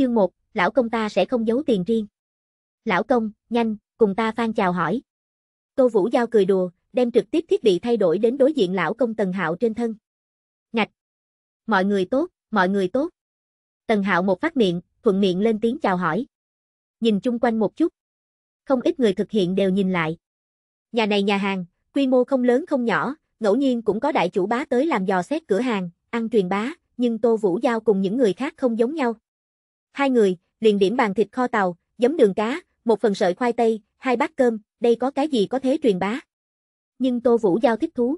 Chương 1, lão công ta sẽ không giấu tiền riêng. Lão công, nhanh, cùng ta phan chào hỏi. Tô Vũ Giao cười đùa, đem trực tiếp thiết bị thay đổi đến đối diện lão công Tần Hạo trên thân. Ngạch. Mọi người tốt, mọi người tốt. Tần Hạo một phát miệng, thuận miệng lên tiếng chào hỏi. Nhìn chung quanh một chút. Không ít người thực hiện đều nhìn lại. Nhà này nhà hàng, quy mô không lớn không nhỏ, ngẫu nhiên cũng có đại chủ bá tới làm dò xét cửa hàng, ăn truyền bá, nhưng Tô Vũ Giao cùng những người khác không giống nhau. Hai người, liền điểm bàn thịt kho tàu, giấm đường cá, một phần sợi khoai tây, hai bát cơm, đây có cái gì có thế truyền bá. Nhưng Tô Vũ Giao thích thú.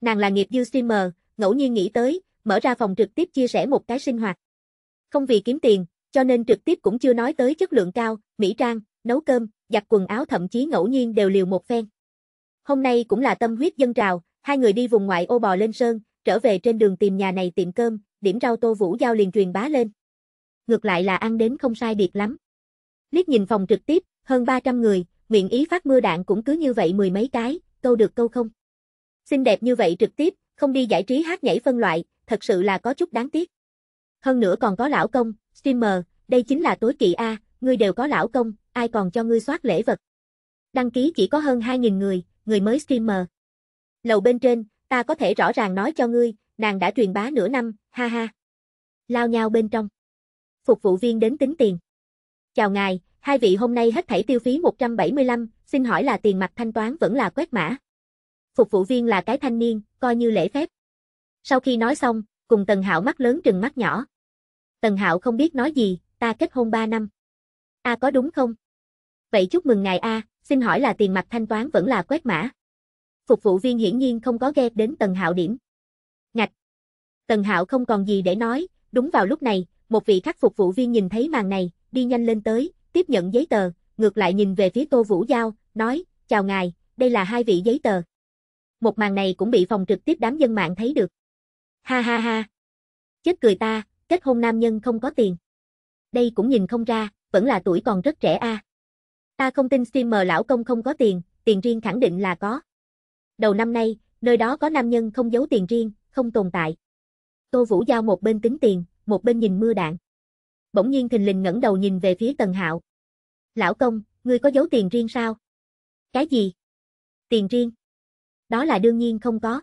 Nàng là nghiệp dư streamer, ngẫu nhiên nghĩ tới, mở ra phòng trực tiếp chia sẻ một cái sinh hoạt. Không vì kiếm tiền, cho nên trực tiếp cũng chưa nói tới chất lượng cao, mỹ trang, nấu cơm, giặt quần áo thậm chí ngẫu nhiên đều liều một phen. Hôm nay cũng là tâm huyết dân trào, hai người đi vùng ngoại ô bò lên sơn, trở về trên đường tìm nhà này tiệm cơm, điểm rau Tô Vũ Giao liền truyền bá lên ngược lại là ăn đến không sai biệt lắm. Liếc nhìn phòng trực tiếp, hơn 300 người, miệng ý phát mưa đạn cũng cứ như vậy mười mấy cái, câu được câu không. Xinh đẹp như vậy trực tiếp, không đi giải trí hát nhảy phân loại, thật sự là có chút đáng tiếc. Hơn nữa còn có lão công, streamer, đây chính là tối kỵ A, ngươi đều có lão công, ai còn cho ngươi soát lễ vật. Đăng ký chỉ có hơn 2.000 người, người mới streamer. Lầu bên trên, ta có thể rõ ràng nói cho ngươi, nàng đã truyền bá nửa năm, ha ha. Lao nhau bên trong phục vụ viên đến tính tiền. Chào ngài, hai vị hôm nay hết thảy tiêu phí 175, xin hỏi là tiền mặt thanh toán vẫn là quét mã. Phục vụ viên là cái thanh niên, coi như lễ phép. Sau khi nói xong, cùng Tần Hạo mắt lớn trừng mắt nhỏ. Tần Hạo không biết nói gì, ta kết hôn 3 năm. A có đúng không? Vậy chúc mừng ngài A, xin hỏi là tiền mặt thanh toán vẫn là quét mã. Phục vụ viên hiển nhiên không có ghe đến Tần Hạo điểm. Ngạch. Tần Hạo không còn gì để nói, đúng vào lúc này, một vị khắc phục vụ viên nhìn thấy màn này, đi nhanh lên tới, tiếp nhận giấy tờ, ngược lại nhìn về phía Tô Vũ Giao, nói, chào ngài, đây là hai vị giấy tờ. Một màn này cũng bị phòng trực tiếp đám dân mạng thấy được. Ha ha ha. Chết cười ta, kết hôn nam nhân không có tiền. Đây cũng nhìn không ra, vẫn là tuổi còn rất trẻ a. Ta không tin streamer lão công không có tiền, tiền riêng khẳng định là có. Đầu năm nay, nơi đó có nam nhân không giấu tiền riêng, không tồn tại. Tô Vũ Giao một bên tính tiền, một bên nhìn mưa đạn. Bỗng nhiên thình lình ngẩng đầu nhìn về phía Tần Hạo. Lão công, ngươi có giấu tiền riêng sao? Cái gì? Tiền riêng? Đó là đương nhiên không có.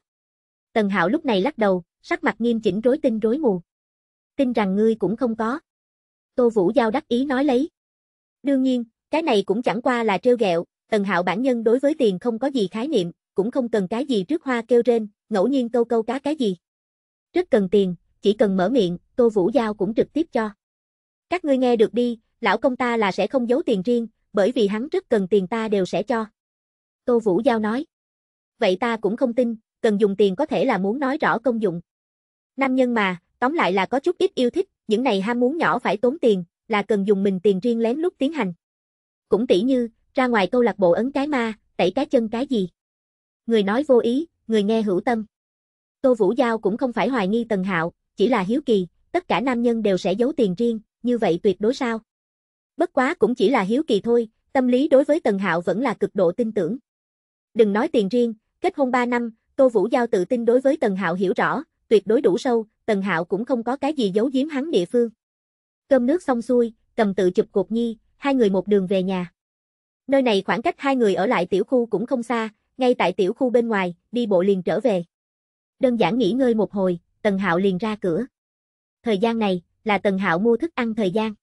Tần Hạo lúc này lắc đầu, sắc mặt nghiêm chỉnh rối tinh rối mù. Tin rằng ngươi cũng không có. Tô Vũ Giao đắc ý nói lấy. Đương nhiên, cái này cũng chẳng qua là trêu ghẹo, Tần Hạo bản nhân đối với tiền không có gì khái niệm, cũng không cần cái gì trước hoa kêu trên. ngẫu nhiên câu câu cá cái gì. Rất cần tiền, chỉ cần mở miệng, Tô Vũ Giao cũng trực tiếp cho. Các ngươi nghe được đi, lão công ta là sẽ không giấu tiền riêng, bởi vì hắn rất cần tiền ta đều sẽ cho. Tô Vũ Giao nói. Vậy ta cũng không tin, cần dùng tiền có thể là muốn nói rõ công dụng. Nam nhân mà, tóm lại là có chút ít yêu thích, những này ham muốn nhỏ phải tốn tiền, là cần dùng mình tiền riêng lén lút tiến hành. Cũng tỉ như, ra ngoài câu lạc bộ ấn cái ma, tẩy cái chân cái gì. Người nói vô ý, người nghe hữu tâm. Tô Vũ Giao cũng không phải hoài nghi Tần Hạo, chỉ là hiếu kỳ, tất cả nam nhân đều sẽ giấu tiền riêng, như vậy tuyệt đối sao? Bất quá cũng chỉ là hiếu kỳ thôi, tâm lý đối với Tần Hạo vẫn là cực độ tin tưởng. Đừng nói tiền riêng, kết hôn 3 năm, Tô Vũ Giao tự tin đối với Tần Hạo hiểu rõ, tuyệt đối đủ sâu, Tần Hạo cũng không có cái gì giấu giếm hắn địa phương. Cơm nước xong xuôi, cầm tự chụp cột nhi, hai người một đường về nhà. Nơi này khoảng cách hai người ở lại tiểu khu cũng không xa, ngay tại tiểu khu bên ngoài, đi bộ liền trở về. Đơn giản nghỉ ngơi một hồi, Tần Hạo liền ra cửa thời gian này là Tần Hạo mua thức ăn thời gian.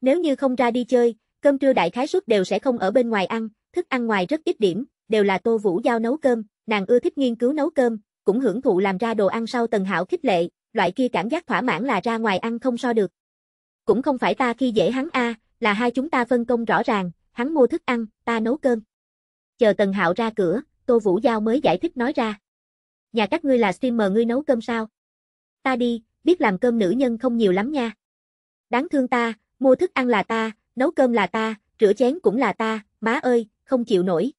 Nếu như không ra đi chơi, cơm trưa đại khái suất đều sẽ không ở bên ngoài ăn, thức ăn ngoài rất ít điểm, đều là Tô Vũ giao nấu cơm, nàng ưa thích nghiên cứu nấu cơm, cũng hưởng thụ làm ra đồ ăn sau Tần Hạo khích lệ, loại kia cảm giác thỏa mãn là ra ngoài ăn không so được. Cũng không phải ta khi dễ hắn a, là hai chúng ta phân công rõ ràng, hắn mua thức ăn, ta nấu cơm. Chờ Tần Hạo ra cửa, Tô Vũ Giao mới giải thích nói ra. Nhà các ngươi là streamer ngươi nấu cơm sao? Ta đi, biết làm cơm nữ nhân không nhiều lắm nha. Đáng thương ta, mua thức ăn là ta, nấu cơm là ta, rửa chén cũng là ta, má ơi, không chịu nổi.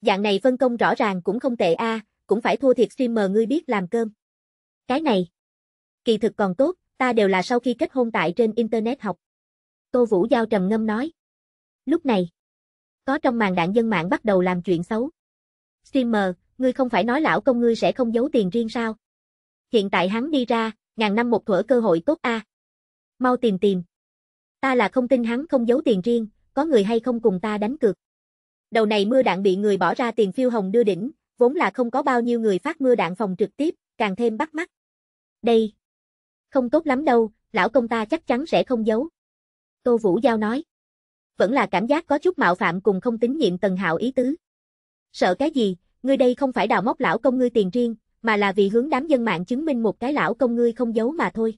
Dạng này phân công rõ ràng cũng không tệ a, cũng phải thua thiệt streamer ngươi biết làm cơm. Cái này, kỳ thực còn tốt, ta đều là sau khi kết hôn tại trên internet học. Tô Vũ Giao trầm ngâm nói. Lúc này, có trong màn đạn dân mạng bắt đầu làm chuyện xấu. Streamer, ngươi không phải nói lão công ngươi sẽ không giấu tiền riêng sao? Hiện tại hắn đi ra, ngàn năm một thuở cơ hội tốt a. À. Mau tìm tìm. Ta là không tin hắn không giấu tiền riêng, có người hay không cùng ta đánh cược. Đầu này mưa đạn bị người bỏ ra tiền phiêu hồng đưa đỉnh, vốn là không có bao nhiêu người phát mưa đạn phòng trực tiếp, càng thêm bắt mắt. Đây. Không tốt lắm đâu, lão công ta chắc chắn sẽ không giấu. Tô Vũ Giao nói. Vẫn là cảm giác có chút mạo phạm cùng không tín nhiệm Tần Hạo ý tứ. Sợ cái gì, ngươi đây không phải đào móc lão công ngươi tiền riêng, mà là vì hướng đám dân mạng chứng minh một cái lão công ngươi không giấu mà thôi.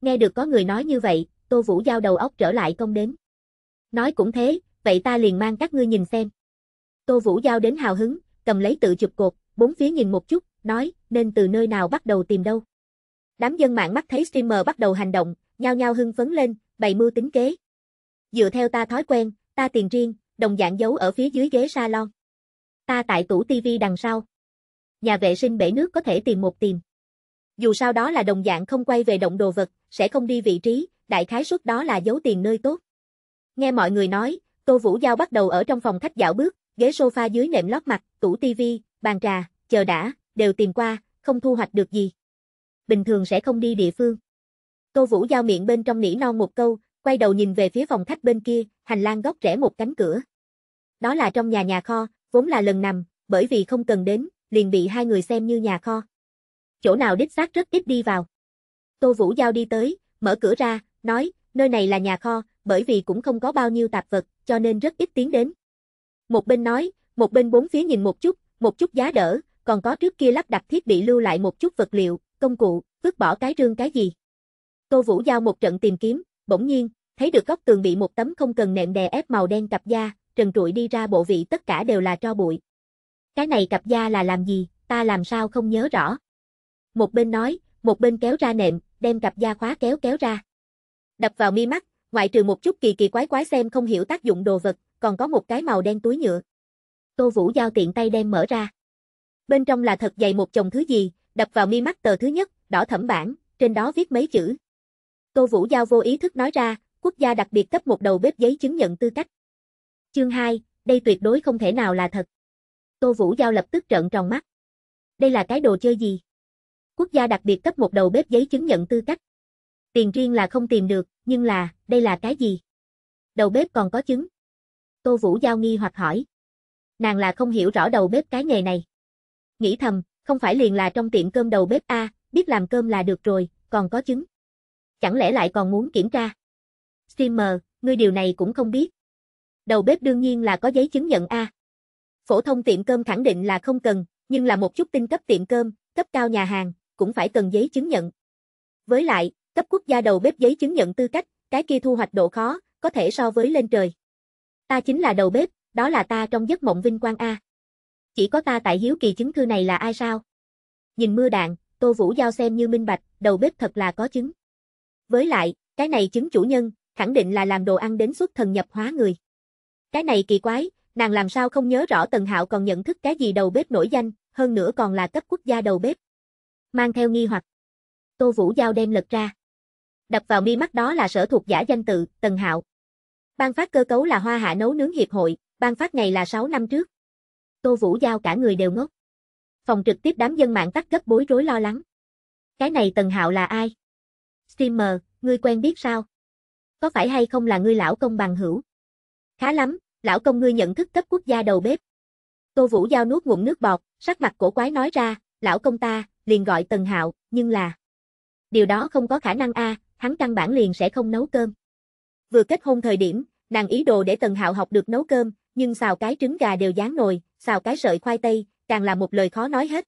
Nghe được có người nói như vậy, Tô Vũ giao đầu óc trở lại công đến. Nói cũng thế, vậy ta liền mang các ngươi nhìn xem. Tô Vũ giao đến hào hứng, cầm lấy tự chụp cột, bốn phía nhìn một chút, nói, nên từ nơi nào bắt đầu tìm đâu. Đám dân mạng mắt thấy streamer bắt đầu hành động, nhao nhao hưng phấn lên, bày mưu tính kế. Dựa theo ta thói quen, ta tiền riêng, đồng dạng giấu ở phía dưới ghế salon. Ta tại tủ tivi đằng sau nhà vệ sinh bể nước có thể tìm một tìm. Dù sao đó là đồng dạng không quay về động đồ vật, sẽ không đi vị trí, đại khái suất đó là giấu tiền nơi tốt. Nghe mọi người nói, Tô Vũ Giao bắt đầu ở trong phòng khách dạo bước, ghế sofa dưới nệm lót mặt, tủ tivi, bàn trà, chờ đã, đều tìm qua, không thu hoạch được gì. Bình thường sẽ không đi địa phương. Tô Vũ Giao miệng bên trong nỉ non một câu, quay đầu nhìn về phía phòng khách bên kia, hành lang góc rẽ một cánh cửa. Đó là trong nhà nhà kho, vốn là lần nằm, bởi vì không cần đến, liền bị hai người xem như nhà kho. Chỗ nào đích xác rất ít đi vào. Tô Vũ Giao đi tới, mở cửa ra, nói, nơi này là nhà kho, bởi vì cũng không có bao nhiêu tạp vật, cho nên rất ít tiến đến. Một bên nói, một bên bốn phía nhìn một chút, một chút giá đỡ, còn có trước kia lắp đặt thiết bị lưu lại một chút vật liệu, công cụ, vứt bỏ cái rương cái gì. Tô Vũ Giao một trận tìm kiếm, bỗng nhiên, thấy được góc tường bị một tấm không cần nệm đè ép màu đen cặp da, trần trụi đi ra bộ vị tất cả đều là tro bụi, cái này cặp da là làm gì, ta làm sao không nhớ rõ. Một bên nói, một bên kéo ra nệm, đem cặp da khóa kéo kéo ra. Đập vào mi mắt, ngoại trừ một chút kỳ kỳ quái quái xem không hiểu tác dụng đồ vật, còn có một cái màu đen túi nhựa. Tô Vũ Giao tiện tay đem mở ra. Bên trong là thật dày một chồng thứ gì, đập vào mi mắt tờ thứ nhất, đỏ thẩm bản, trên đó viết mấy chữ. Tô Vũ Giao vô ý thức nói ra, quốc gia đặc biệt cấp một đầu bếp giấy chứng nhận tư cách. Chương 2, đây tuyệt đối không thể nào là thật. Tô Vũ Giao lập tức trợn tròn mắt. Đây là cái đồ chơi gì? Quốc gia đặc biệt cấp một đầu bếp giấy chứng nhận tư cách. Tiền riêng là không tìm được, nhưng là, đây là cái gì? Đầu bếp còn có chứng. Tô Vũ Giao nghi hoặc hỏi. Nàng là không hiểu rõ đầu bếp cái nghề này. Nghĩ thầm, không phải liền là trong tiệm cơm đầu bếp A, biết làm cơm là được rồi, còn có chứng. Chẳng lẽ lại còn muốn kiểm tra? Streamer, ngươi điều này cũng không biết. Đầu bếp đương nhiên là có giấy chứng nhận A. Phổ thông tiệm cơm khẳng định là không cần, nhưng là một chút tinh cấp tiệm cơm, cấp cao nhà hàng, cũng phải cần giấy chứng nhận. Với lại, cấp quốc gia đầu bếp giấy chứng nhận tư cách, cái kia thu hoạch độ khó, có thể so với lên trời. Ta chính là đầu bếp, đó là ta trong giấc mộng vinh quang A. Chỉ có ta tại hiếu kỳ chứng thư này là ai sao? Nhìn mưa đạn, Tô Vũ Giao xem như minh bạch, đầu bếp thật là có chứng. Với lại, cái này chứng chủ nhân, khẳng định là làm đồ ăn đến xuất thần nhập hóa người. Cái này kỳ quái, Nàng làm sao không nhớ rõ Tần Hạo còn nhận thức cái gì đầu bếp nổi danh, hơn nữa còn là cấp quốc gia đầu bếp. Mang theo nghi hoặc. Tô Vũ Giao đem lật ra. Đập vào mi mắt đó là sở thuộc giả danh tự, Tần Hạo. Ban phát cơ cấu là Hoa Hạ nấu nướng hiệp hội, ban phát ngày là 6 năm trước. Tô Vũ Giao cả người đều ngốc. Phòng trực tiếp đám dân mạng tắt gấp bối rối lo lắng. Cái này Tần Hạo là ai? Streamer, ngươi quen biết sao? Có phải hay không là ngươi lão công bằng hữu? Khá lắm, lão công ngươi nhận thức cấp quốc gia đầu bếp. Tô Vũ Giao nuốt ngụm nước bọt, sắc mặt cổ quái nói ra, lão công ta, liền gọi Tần Hạo, nhưng là... Điều đó không có khả năng a hắn căn bản liền sẽ không nấu cơm. Vừa kết hôn thời điểm, nàng ý đồ để Tần Hạo học được nấu cơm, nhưng xào cái trứng gà đều dán nồi, xào cái sợi khoai tây, càng là một lời khó nói hết.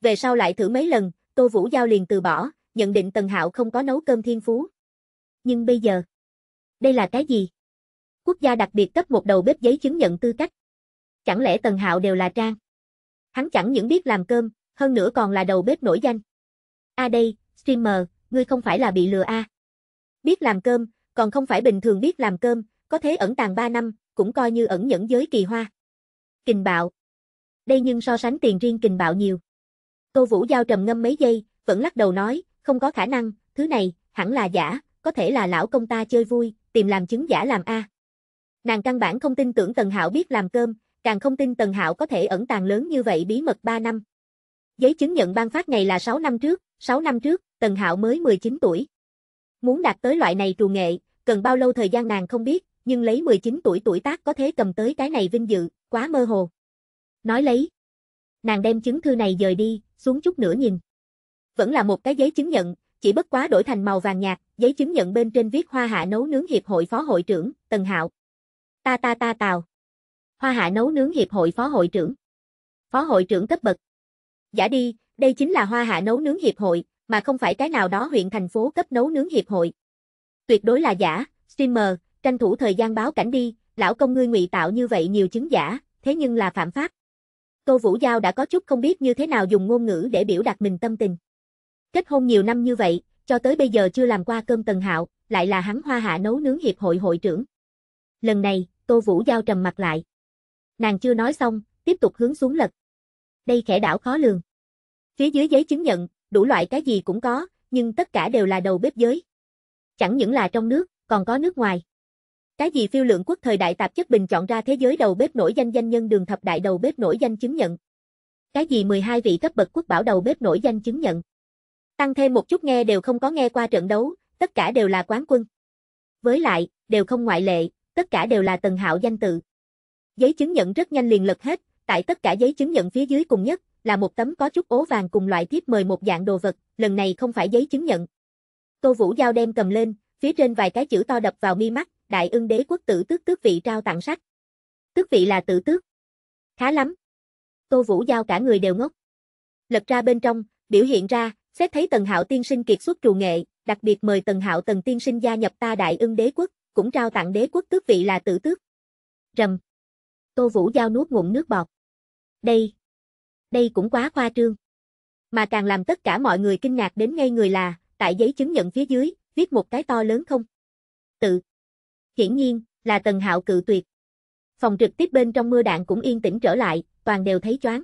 Về sau lại thử mấy lần, Tô Vũ Giao liền từ bỏ, nhận định Tần Hạo không có nấu cơm thiên phú. Nhưng bây giờ, đây là cái gì? quốc gia đặc biệt cấp một đầu bếp giấy chứng nhận tư cách. Chẳng lẽ Tần Hạo đều là trang? Hắn chẳng những biết làm cơm, hơn nữa còn là đầu bếp nổi danh. A đây, streamer, ngươi không phải là bị lừa a. Biết làm cơm, còn không phải bình thường biết làm cơm, có thế ẩn tàng 3 năm, cũng coi như ẩn nhẫn giới kỳ hoa. Kình bạo. Đây nhưng so sánh tiền riêng kình bạo nhiều. tô Vũ Giao trầm ngâm mấy giây, vẫn lắc đầu nói, không có khả năng, thứ này, hẳn là giả, có thể là lão công ta chơi vui, tìm làm chứng giả làm A. À. Nàng căn bản không tin tưởng Tần Hạo biết làm cơm, càng không tin Tần Hạo có thể ẩn tàng lớn như vậy bí mật 3 năm. Giấy chứng nhận ban phát này là 6 năm trước, 6 năm trước, Tần Hạo mới 19 tuổi. Muốn đạt tới loại này trù nghệ, cần bao lâu thời gian nàng không biết, nhưng lấy 19 tuổi tuổi tác có thể cầm tới cái này vinh dự, quá mơ hồ. Nói lấy. Nàng đem chứng thư này dời đi, xuống chút nữa nhìn. Vẫn là một cái giấy chứng nhận, chỉ bất quá đổi thành màu vàng nhạt, giấy chứng nhận bên trên viết hoa hạ nấu nướng hiệp hội phó hội trưởng, Tần Hạo. Ta ta ta tào. Hoa hạ nấu nướng hiệp hội phó hội trưởng. Phó hội trưởng cấp bậc. Giả đi, đây chính là hoa hạ nấu nướng hiệp hội, mà không phải cái nào đó huyện thành phố cấp nấu nướng hiệp hội. Tuyệt đối là giả, streamer, tranh thủ thời gian báo cảnh đi, lão công ngươi ngụy tạo như vậy nhiều chứng giả, thế nhưng là phạm pháp. Tô Vũ Giao đã có chút không biết như thế nào dùng ngôn ngữ để biểu đạt mình tâm tình. Kết hôn nhiều năm như vậy, cho tới bây giờ chưa làm qua cơm tần hạo, lại là hắn hoa hạ nấu nướng hiệp hội hội trưởng. Lần này, Tô Vũ Giao trầm mặt lại. Nàng chưa nói xong, tiếp tục hướng xuống lật. Đây khẽ đảo khó lường. Phía dưới giấy chứng nhận, đủ loại cái gì cũng có, nhưng tất cả đều là đầu bếp giới. Chẳng những là trong nước, còn có nước ngoài. Cái gì phiêu lượng quốc thời đại tạp chất bình chọn ra thế giới đầu bếp nổi danh danh nhân đường thập đại đầu bếp nổi danh chứng nhận. Cái gì 12 vị cấp bậc quốc bảo đầu bếp nổi danh chứng nhận. Tăng thêm một chút nghe đều không có nghe qua trận đấu, tất cả đều là quán quân. Với lại, đều không ngoại lệ, tất cả đều là Tần Hạo danh tự. Giấy chứng nhận rất nhanh liền lật hết, tại tất cả giấy chứng nhận phía dưới cùng nhất, là một tấm có chút ố vàng cùng loại thiếp mời một dạng đồ vật, lần này không phải giấy chứng nhận. Tô Vũ Giao đem cầm lên, phía trên vài cái chữ to đập vào mi mắt, đại ưng đế quốc tử tước tước vị trao tặng sách. Tước vị là tử tước. Khá lắm. Tô Vũ Giao cả người đều ngốc. Lật ra bên trong, biểu hiện ra, xét thấy Tần Hạo tiên sinh kiệt xuất trù nghệ, đặc biệt mời Tần Hạo Tần tiên sinh gia nhập ta đại ưng đế quốc, cũng trao tặng đế quốc tước vị là tử tước. Rầm. Tô Vũ Giao nuốt ngụm nước bọt. Đây. Đây cũng quá khoa trương. Mà càng làm tất cả mọi người kinh ngạc đến ngay người là, tại giấy chứng nhận phía dưới, viết một cái to lớn không. Tự. Hiển nhiên, là Tần Hạo cự tuyệt. Phòng trực tiếp bên trong mưa đạn cũng yên tĩnh trở lại, toàn đều thấy choáng.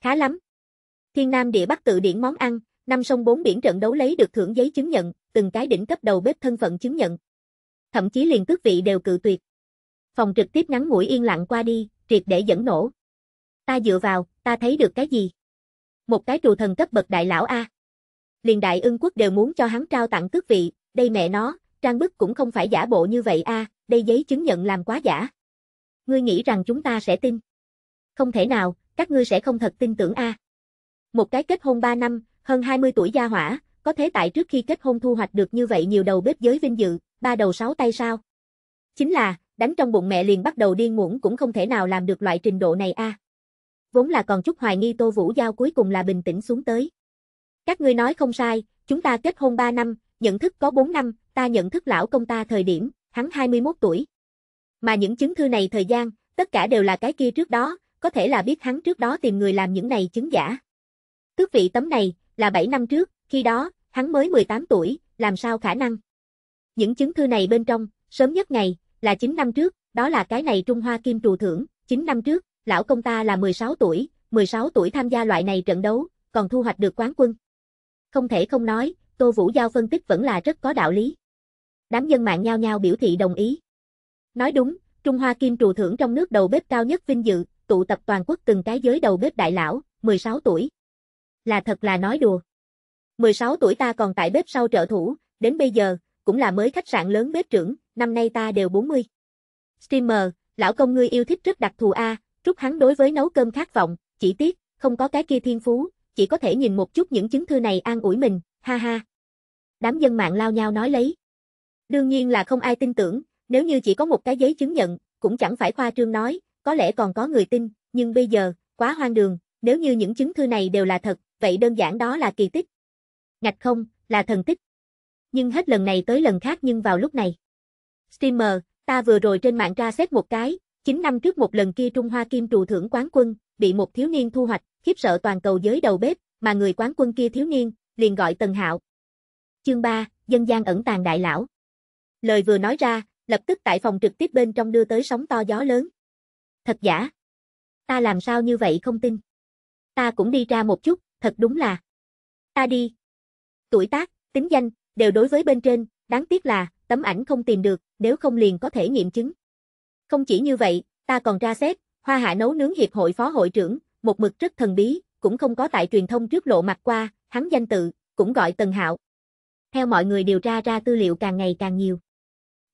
Khá lắm. Thiên Nam địa Bắc tự điển món ăn, năm sông bốn biển trận đấu lấy được thưởng giấy chứng nhận, từng cái đỉnh cấp đầu bếp thân phận chứng nhận thậm chí liền tước vị đều cự tuyệt. Phòng trực tiếp ngắn ngủi yên lặng qua đi, triệt để dẫn nổ. Ta dựa vào, ta thấy được cái gì? Một cái trù thần cấp bậc đại lão A. Liền đại ưng quốc đều muốn cho hắn trao tặng tước vị, đây mẹ nó, trang bức cũng không phải giả bộ như vậy A, đây giấy chứng nhận làm quá giả. Ngươi nghĩ rằng chúng ta sẽ tin. Không thể nào, các ngươi sẽ không thật tin tưởng A. Một cái kết hôn 3 năm, hơn 20 tuổi gia hỏa, có thế tại trước khi kết hôn thu hoạch được như vậy nhiều đầu bếp giới vinh dự, ba đầu sáu tay sao? Chính là, đánh trong bụng mẹ liền bắt đầu điên muỗng cũng không thể nào làm được loại trình độ này a. À. Vốn là còn chút hoài nghi Tô Vũ Giao cuối cùng là bình tĩnh xuống tới. Các ngươi nói không sai, chúng ta kết hôn 3 năm, nhận thức có 4 năm, ta nhận thức lão công ta thời điểm, hắn 21 tuổi. Mà những chứng thư này thời gian, tất cả đều là cái kia trước đó, có thể là biết hắn trước đó tìm người làm những này chứng giả. Tước vị tấm này, là 7 năm trước, khi đó, hắn mới 18 tuổi, làm sao khả năng? Những chứng thư này bên trong, sớm nhất ngày, là 9 năm trước, đó là cái này Trung Hoa Kim Trù Thưởng, 9 năm trước, lão công ta là 16 tuổi, 16 tuổi tham gia loại này trận đấu, còn thu hoạch được quán quân. Không thể không nói, Tô Vũ Giao phân tích vẫn là rất có đạo lý. Đám dân mạng nhao nhao biểu thị đồng ý. Nói đúng, Trung Hoa Kim Trù Thưởng trong nước đầu bếp cao nhất vinh dự, tụ tập toàn quốc từng cái giới đầu bếp đại lão, 16 tuổi. Là thật là nói đùa. 16 tuổi ta còn tại bếp sau trợ thủ, đến bây giờ, cũng là mới khách sạn lớn bếp trưởng, năm nay ta đều 40. Streamer, lão công ngươi yêu thích rất đặc thù A, rút hắn đối với nấu cơm khát vọng, chỉ tiếc, không có cái kia thiên phú, chỉ có thể nhìn một chút những chứng thư này an ủi mình, ha ha. Đám dân mạng lao nhau nói lấy. Đương nhiên là không ai tin tưởng, nếu như chỉ có một cái giấy chứng nhận, cũng chẳng phải khoa trương nói, có lẽ còn có người tin, nhưng bây giờ, quá hoang đường, nếu như những chứng thư này đều là thật, vậy đơn giản đó là kỳ tích. Ngạch không, là thần tích nhưng hết lần này tới lần khác nhưng vào lúc này. Streamer, ta vừa rồi trên mạng ra xét một cái, 9 năm trước một lần kia Trung Hoa Kim trù thưởng quán quân, bị một thiếu niên thu hoạch, khiếp sợ toàn cầu giới đầu bếp, mà người quán quân kia thiếu niên, liền gọi Tần Hạo. Chương 3, Dân gian ẩn tàng đại lão. Lời vừa nói ra, lập tức tại phòng trực tiếp bên trong đưa tới sóng to gió lớn. Thật giả? Ta làm sao như vậy không tin? Ta cũng đi ra một chút, thật đúng là. Ta đi. Tuổi tác, tính danh, đều đối với bên trên, đáng tiếc là, tấm ảnh không tìm được, nếu không liền có thể nghiệm chứng. Không chỉ như vậy, ta còn ra xét, hoa hạ nấu nướng hiệp hội phó hội trưởng, một mực rất thần bí, cũng không có tại truyền thông trước lộ mặt qua, hắn danh tự, cũng gọi Tần Hạo. Theo mọi người điều tra ra tư liệu càng ngày càng nhiều.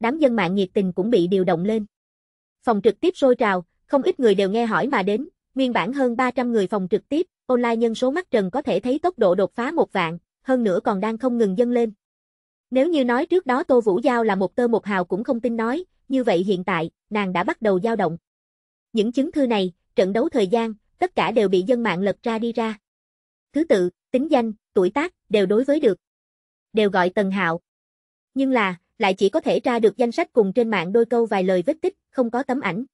Đám dân mạng nhiệt tình cũng bị điều động lên. Phòng trực tiếp sôi trào, không ít người đều nghe hỏi mà đến, nguyên bản hơn 300 người phòng trực tiếp, online nhân số mắt trần có thể thấy tốc độ đột phá một vạn, hơn nữa còn đang không ngừng dâng lên. Nếu như nói trước đó Tô Vũ Giao là một tơ một hào cũng không tin nói, như vậy hiện tại, nàng đã bắt đầu dao động. Những chứng thư này, trận đấu thời gian, tất cả đều bị dân mạng lật ra đi ra. Thứ tự, tính danh, tuổi tác, đều đối với được. Đều gọi Tần Hạo. Nhưng là, lại chỉ có thể tra được danh sách cùng trên mạng đôi câu vài lời vết tích, không có tấm ảnh.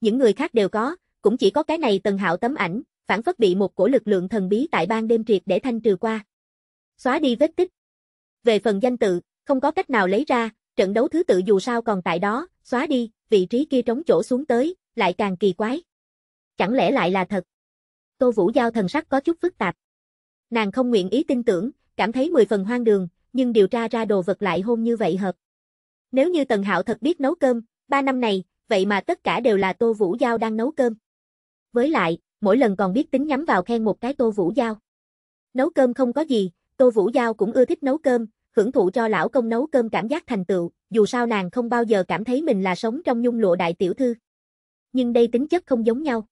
Những người khác đều có, cũng chỉ có cái này Tần Hạo tấm ảnh, phản phất bị một cổ lực lượng thần bí tại ban đêm triệt để thanh trừ qua. Xóa đi vết tích, về phần danh tự, không có cách nào lấy ra, trận đấu thứ tự dù sao còn tại đó, xóa đi, vị trí kia trống chỗ xuống tới, lại càng kỳ quái. Chẳng lẽ lại là thật? Tô Vũ Giao thần sắc có chút phức tạp. Nàng không nguyện ý tin tưởng, cảm thấy mười phần hoang đường, nhưng điều tra ra đồ vật lại hôn như vậy hợp. Nếu như Tần Hạo thật biết nấu cơm, ba năm này, vậy mà tất cả đều là Tô Vũ Giao đang nấu cơm. Với lại, mỗi lần còn biết tính nhắm vào khen một cái Tô Vũ Giao. Nấu cơm không có gì, Tô Vũ Giao cũng ưa thích nấu cơm, hưởng thụ cho lão công nấu cơm cảm giác thành tựu, dù sao nàng không bao giờ cảm thấy mình là sống trong nhung lụa đại tiểu thư. Nhưng đây tính chất không giống nhau.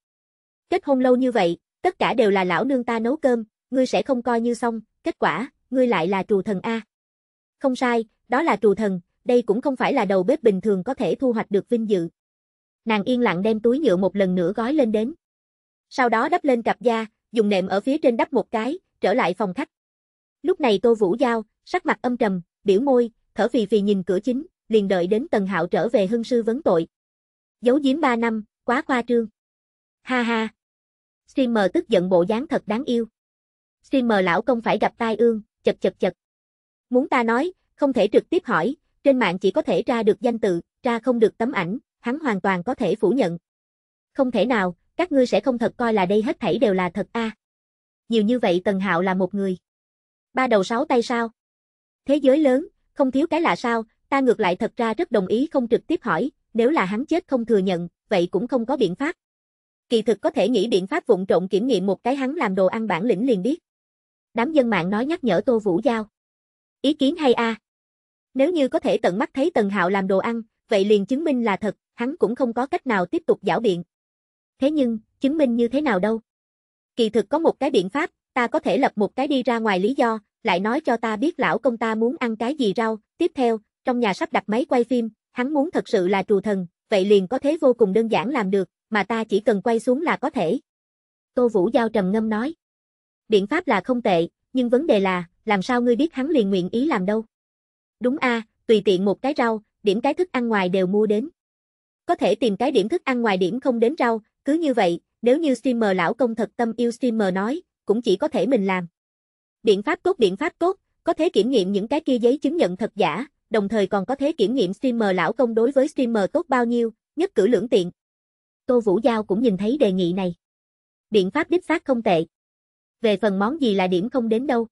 Kết hôn lâu như vậy, tất cả đều là lão nương ta nấu cơm, ngươi sẽ không coi như xong, kết quả, ngươi lại là trù thần A. Không sai, đó là trù thần, đây cũng không phải là đầu bếp bình thường có thể thu hoạch được vinh dự. Nàng yên lặng đem túi nhựa một lần nữa gói lên đến. Sau đó đắp lên cặp da, dùng nệm ở phía trên đắp một cái, trở lại phòng khách. Lúc này Tô Vũ Giao, sắc mặt âm trầm, biểu môi, thở vì vì nhìn cửa chính, liền đợi đến Tần Hạo trở về hưng sư vấn tội. Giấu giếm 3 năm, quá khoa trương. Ha ha. Streamer tức giận bộ dáng thật đáng yêu. Streamer lão công phải gặp tai ương, chật chật chật. Muốn ta nói, không thể trực tiếp hỏi, trên mạng chỉ có thể tra được danh tự, tra không được tấm ảnh, hắn hoàn toàn có thể phủ nhận. Không thể nào, các ngươi sẽ không thật coi là đây hết thảy đều là thật a. À. Nhiều như vậy Tần Hạo là một người. Ba đầu sáu tay sao? Thế giới lớn, không thiếu cái lạ sao, ta ngược lại thật ra rất đồng ý không trực tiếp hỏi, nếu là hắn chết không thừa nhận, vậy cũng không có biện pháp. Kỳ thực có thể nghĩ biện pháp vụng trộn kiểm nghiệm một cái hắn làm đồ ăn bản lĩnh liền biết. Đám dân mạng nói nhắc nhở Tô Vũ Giao. Ý kiến hay a à? Nếu như có thể tận mắt thấy Tần Hạo làm đồ ăn, vậy liền chứng minh là thật, hắn cũng không có cách nào tiếp tục giảo biện. Thế nhưng, chứng minh như thế nào đâu? Kỳ thực có một cái biện pháp, ta có thể lập một cái đi ra ngoài lý do, lại nói cho ta biết lão công ta muốn ăn cái gì rau, tiếp theo, trong nhà sắp đặt máy quay phim, hắn muốn thật sự là trù thần, vậy liền có thế vô cùng đơn giản làm được, mà ta chỉ cần quay xuống là có thể. Tô Vũ Giao trầm ngâm nói. Biện pháp là không tệ, nhưng vấn đề là, làm sao ngươi biết hắn liền nguyện ý làm đâu? Đúng a, tùy tiện một cái rau, điểm cái thức ăn ngoài đều mua đến. Có thể tìm cái điểm thức ăn ngoài điểm không đến rau, cứ như vậy, nếu như streamer lão công thật tâm yêu streamer nói, cũng chỉ có thể mình làm. Biện pháp tốt biện pháp tốt, có thể kiểm nghiệm những cái kia giấy chứng nhận thật giả, đồng thời còn có thể kiểm nghiệm streamer lão công đối với streamer tốt bao nhiêu, nhất cử lưỡng tiện. Tô Vũ Giao cũng nhìn thấy đề nghị này. Biện pháp đích xác không tệ. Về phần món gì là điểm không đến đâu.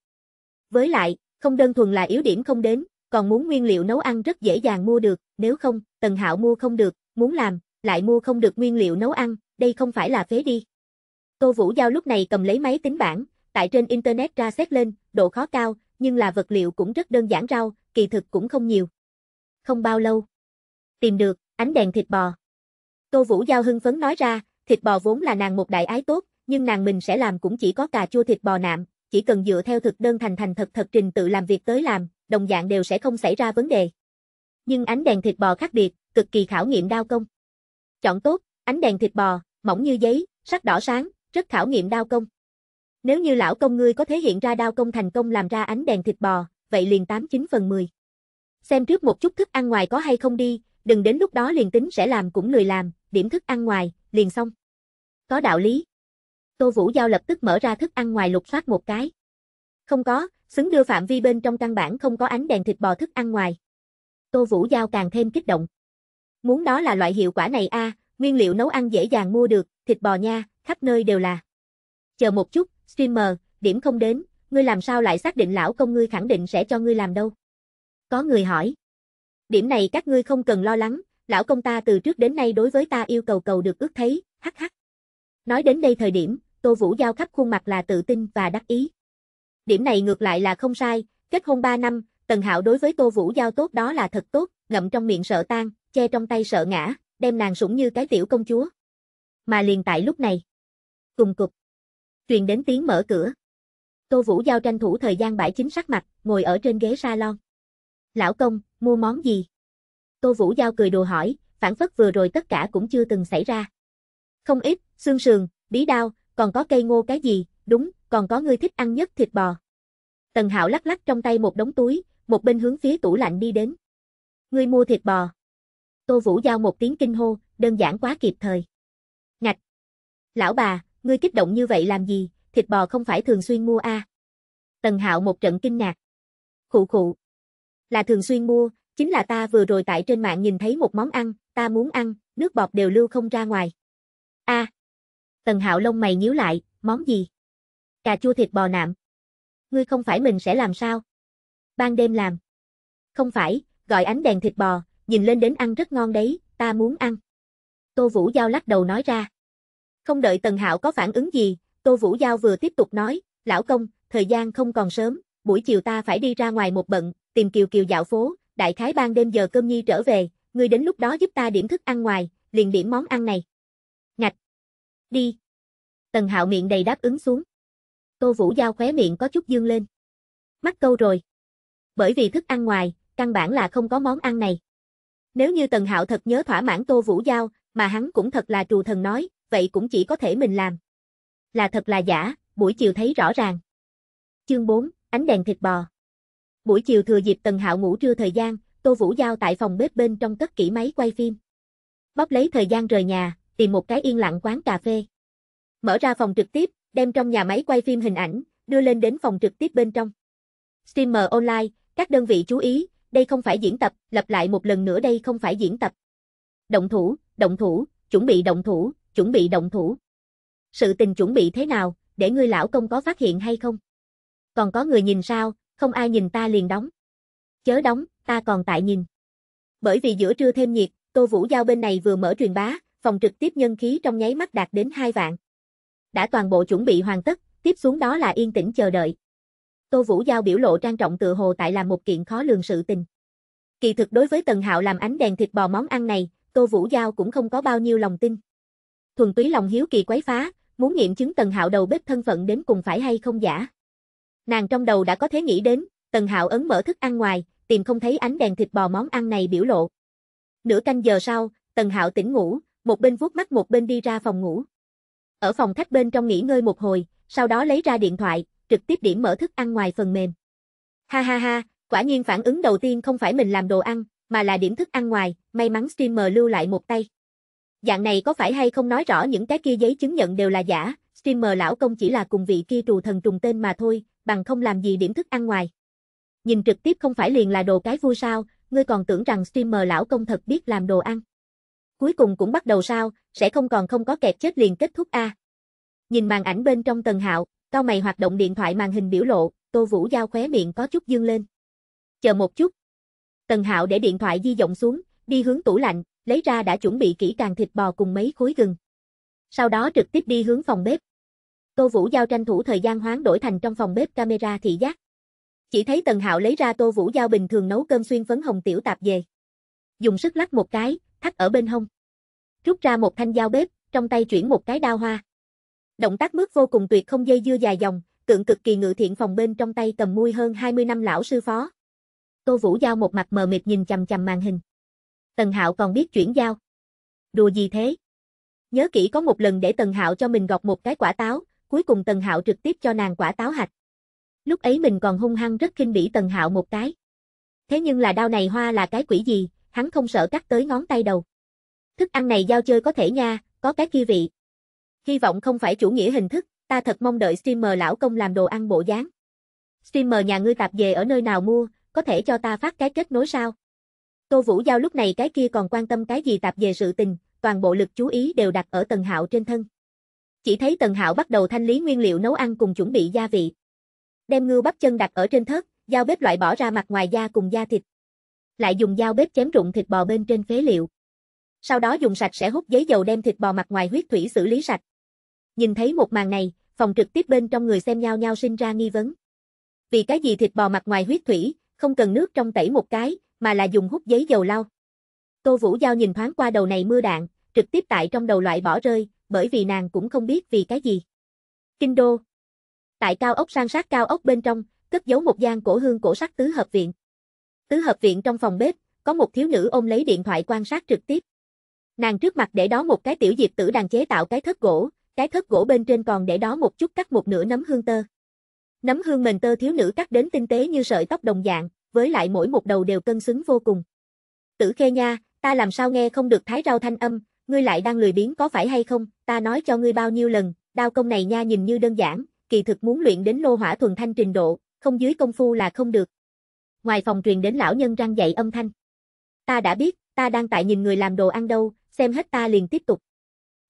Với lại, không đơn thuần là yếu điểm không đến, còn muốn nguyên liệu nấu ăn rất dễ dàng mua được, nếu không, Tần Hạo mua không được, muốn làm, lại mua không được nguyên liệu nấu ăn, đây không phải là phế đi. Tô Vũ Giao lúc này cầm lấy máy tính bảng, tại trên Internet ra xét lên, độ khó cao, nhưng là vật liệu cũng rất đơn giản rau, kỳ thực cũng không nhiều. Không bao lâu. Tìm được, ánh đèn thịt bò. Tô Vũ Giao hưng phấn nói ra, thịt bò vốn là nàng một đại ái tốt, nhưng nàng mình sẽ làm cũng chỉ có cà chua thịt bò nạm, chỉ cần dựa theo thực đơn thành thành thật thật trình tự làm việc tới làm, đồng dạng đều sẽ không xảy ra vấn đề. Nhưng ánh đèn thịt bò khác biệt, cực kỳ khảo nghiệm đao công. Chọn tốt, ánh đèn thịt bò, mỏng như giấy, sắc đỏ sáng, rất khảo nghiệm đao công. Nếu như lão công ngươi có thể hiện ra đao công thành công làm ra ánh đèn thịt bò, vậy liền 89 phần 10. Xem trước một chút thức ăn ngoài có hay không đi, đừng đến lúc đó liền tính sẽ làm cũng lười làm, điểm thức ăn ngoài, liền xong. Có đạo lý. Tô Vũ Giao lập tức mở ra thức ăn ngoài lục soát một cái. Không có, xứng đưa phạm vi bên trong căn bản không có ánh đèn thịt bò thức ăn ngoài. Tô Vũ Giao càng thêm kích động. Muốn đó là loại hiệu quả này a à, nguyên liệu nấu ăn dễ dàng mua được, thịt bò nha, khắp nơi đều là chờ một chút, streamer, điểm không đến, ngươi làm sao lại xác định lão công ngươi khẳng định sẽ cho ngươi làm đâu? Có người hỏi. Điểm này các ngươi không cần lo lắng, lão công ta từ trước đến nay đối với ta yêu cầu cầu được ước thấy, hắc hắc. Nói đến đây thời điểm, Tô Vũ Giao khắp khuôn mặt là tự tin và đắc ý. Điểm này ngược lại là không sai, kết hôn 3 năm, Tần Hạo đối với Tô Vũ Giao tốt đó là thật tốt, ngậm trong miệng sợ tan, che trong tay sợ ngã, đem nàng sủng như cái tiểu công chúa. Mà liền tại lúc này, cùng cục, truyền đến tiếng mở cửa. Tô Vũ Giao tranh thủ thời gian bãi chính sắc mặt, ngồi ở trên ghế salon. Lão công, mua món gì? Tô Vũ Giao cười đùa hỏi, phản phất vừa rồi tất cả cũng chưa từng xảy ra. Không ít, xương sườn, bí đao, còn có cây ngô cái gì, đúng, còn có người thích ăn nhất thịt bò. Tần Hạo lắc lắc trong tay một đống túi, một bên hướng phía tủ lạnh đi đến. người mua thịt bò. Tô Vũ Giao một tiếng kinh hô, đơn giản quá kịp thời. Ngạch. Lão bà, ngươi kích động như vậy làm gì, thịt bò không phải thường xuyên mua a à? Tần Hạo một trận kinh ngạc. Khụ khụ. Là thường xuyên mua, chính là ta vừa rồi tại trên mạng nhìn thấy một món ăn, ta muốn ăn, nước bọt đều lưu không ra ngoài. A. À. Tần Hạo lông mày nhíu lại, món gì? Cà chua thịt bò nạm. Ngươi không phải mình sẽ làm sao? Ban đêm làm. Không phải, gọi ánh đèn thịt bò, nhìn lên đến ăn rất ngon đấy, ta muốn ăn. Tô Vũ Giao lắc đầu nói ra. Không đợi Tần Hạo có phản ứng gì, Tô Vũ Giao vừa tiếp tục nói, lão công, thời gian không còn sớm, buổi chiều ta phải đi ra ngoài một bận, tìm Kiều Kiều dạo phố, đại khái ban đêm giờ cơm nhi trở về, ngươi đến lúc đó giúp ta điểm thức ăn ngoài, liền điểm món ăn này. Ngạch. Đi. Tần Hạo miệng đầy đáp ứng xuống. Tô Vũ Giao khóe miệng có chút dương lên. Mắc câu rồi. Bởi vì thức ăn ngoài, căn bản là không có món ăn này. Nếu như Tần Hạo thật nhớ thỏa mãn Tô Vũ Giao, mà hắn cũng thật là trù thần nói, vậy cũng chỉ có thể mình làm. Là thật là giả, buổi chiều thấy rõ ràng. Chương 4, ánh đèn thịt bò. Buổi chiều thừa dịp Tần Hạo ngủ trưa thời gian, Tô Vũ Giao tại phòng bếp bên trong cất kỹ máy quay phim. Bóp lấy thời gian rời nhà, tìm một cái yên lặng quán cà phê. Mở ra phòng trực tiếp, đem trong nhà máy quay phim hình ảnh, đưa lên đến phòng trực tiếp bên trong. Streamer online, các đơn vị chú ý, đây không phải diễn tập, lặp lại một lần nữa đây không phải diễn tập. Động thủ, động thủ, chuẩn bị động thủ, chuẩn bị động thủ. Sự tình chuẩn bị thế nào, để ngươi lão công có phát hiện hay không? Còn có người nhìn sao, không ai nhìn ta liền đóng. Chớ đóng, ta còn tại nhìn. Bởi vì giữa trưa thêm nhiệt, Tô Vũ Giao bên này vừa mở truyền bá, phòng trực tiếp nhân khí trong nháy mắt đạt đến 2 vạn. Đã toàn bộ chuẩn bị hoàn tất, tiếp xuống đó là yên tĩnh chờ đợi. Tô Vũ Giao biểu lộ trang trọng tự hồ tại làm một kiện khó lường sự tình. Kỳ thực đối với Tần Hạo làm ánh đèn thịt bò món ăn này, Tô Vũ Giao cũng không có bao nhiêu lòng tin thuần túy lòng hiếu kỳ quấy phá, muốn nghiệm chứng Tần Hạo đầu bếp thân phận đến cùng phải hay không giả. Nàng trong đầu đã có thế nghĩ đến, Tần Hạo ấn mở thức ăn ngoài, tìm không thấy ánh đèn thịt bò món ăn này biểu lộ. Nửa canh giờ sau, Tần Hạo tỉnh ngủ, một bên vuốt mắt một bên đi ra phòng ngủ. Ở phòng khách bên trong nghỉ ngơi một hồi, sau đó lấy ra điện thoại, trực tiếp điểm mở thức ăn ngoài phần mềm. Ha ha ha, quả nhiên phản ứng đầu tiên không phải mình làm đồ ăn, mà là điểm thức ăn ngoài, may mắn streamer lưu lại một tay. Dạng này có phải hay không nói rõ những cái kia giấy chứng nhận đều là giả, streamer lão công chỉ là cùng vị kia trù thần trùng tên mà thôi, bằng không làm gì điểm thức ăn ngoài. Nhìn trực tiếp không phải liền là đồ cái vui sao, ngươi còn tưởng rằng streamer lão công thật biết làm đồ ăn. Cuối cùng cũng bắt đầu sao, sẽ không còn không có kẹt chết liền kết thúc a. À. Nhìn màn ảnh bên trong Tần Hạo, cao mày hoạt động điện thoại màn hình biểu lộ, Tô Vũ Giao khóe miệng có chút dương lên. Chờ một chút. Tần Hạo để điện thoại di động xuống, đi hướng tủ lạnh, lấy ra đã chuẩn bị kỹ càng thịt bò cùng mấy khối gừng. Sau đó trực tiếp đi hướng phòng bếp. Tô Vũ Giao tranh thủ thời gian hoán đổi thành trong phòng bếp camera thị giác. Chỉ thấy Tần Hạo lấy ra Tô Vũ Giao bình thường nấu cơm xuyên phấn hồng tiểu tạp về. Dùng sức lắc một cái, thắt ở bên hông. Rút ra một thanh dao bếp, trong tay chuyển một cái đao hoa. Động tác bước vô cùng tuyệt không dây dưa dài dòng, tượng cực kỳ ngự thiện phòng bên trong tay cầm mui hơn 20 năm lão sư phó. Tô Vũ Giao một mặt mờ mịt nhìn chằm chằm màn hình. Tần Hạo còn biết chuyển giao. Đùa gì thế? Nhớ kỹ có một lần để Tần Hạo cho mình gọt một cái quả táo, cuối cùng Tần Hạo trực tiếp cho nàng quả táo hạch. Lúc ấy mình còn hung hăng rất khinh bỉ Tần Hạo một cái. Thế nhưng là đao này hoa là cái quỷ gì, hắn không sợ cắt tới ngón tay đầu. Thức ăn này giao chơi có thể nha, có cái kia vị. Hy vọng không phải chủ nghĩa hình thức, ta thật mong đợi streamer lão công làm đồ ăn bộ dáng. Streamer nhà ngươi tạp về ở nơi nào mua, có thể cho ta phát cái kết nối sao? Tô Vũ Giao lúc này cái kia còn quan tâm cái gì tạp về sự tình, toàn bộ lực chú ý đều đặt ở Tần Hạo trên thân. Chỉ thấy Tần Hạo bắt đầu thanh lý nguyên liệu nấu ăn cùng chuẩn bị gia vị. Đem ngư bắp chân đặt ở trên thớt, dao bếp loại bỏ ra mặt ngoài da cùng da thịt. Lại dùng dao bếp chém rụng thịt bò bên trên phế liệu. Sau đó dùng sạch sẽ hút giấy dầu đem thịt bò mặt ngoài huyết thủy xử lý sạch. Nhìn thấy một màn này, phòng trực tiếp bên trong người xem nhau nhau sinh ra nghi vấn. Vì cái gì thịt bò mặt ngoài huyết thủy, không cần nước trong tẩy một cái, mà là dùng hút giấy dầu lau. Tô Vũ Giao nhìn thoáng qua đầu này mưa đạn, trực tiếp tại trong đầu loại bỏ rơi, bởi vì nàng cũng không biết vì cái gì. Kinh đô. Tại cao ốc sang sát cao ốc bên trong, cất giấu một gian cổ hương cổ sắc tứ hợp viện. Tứ hợp viện trong phòng bếp, có một thiếu nữ ôm lấy điện thoại quan sát trực tiếp. Nàng trước mặt để đó một cái tiểu diệp tử đàn chế tạo cái thớt gỗ, cái thớt gỗ bên trên còn để đó một chút cắt một nửa nấm hương tơ. Nấm hương mền tơ thiếu nữ cắt đến tinh tế như sợi tóc đồng dạng, với lại mỗi một đầu đều cân xứng vô cùng. Tử Khê nha, ta làm sao nghe không được thái rau thanh âm, ngươi lại đang lười biến có phải hay không, ta nói cho ngươi bao nhiêu lần, đao công này nha nhìn như đơn giản, kỳ thực muốn luyện đến lô hỏa thuần thanh trình độ, không dưới công phu là không được. Ngoài phòng truyền đến lão nhân răng dạy âm thanh. Ta đã biết, ta đang tại nhìn người làm đồ ăn đâu, xem hết ta liền tiếp tục.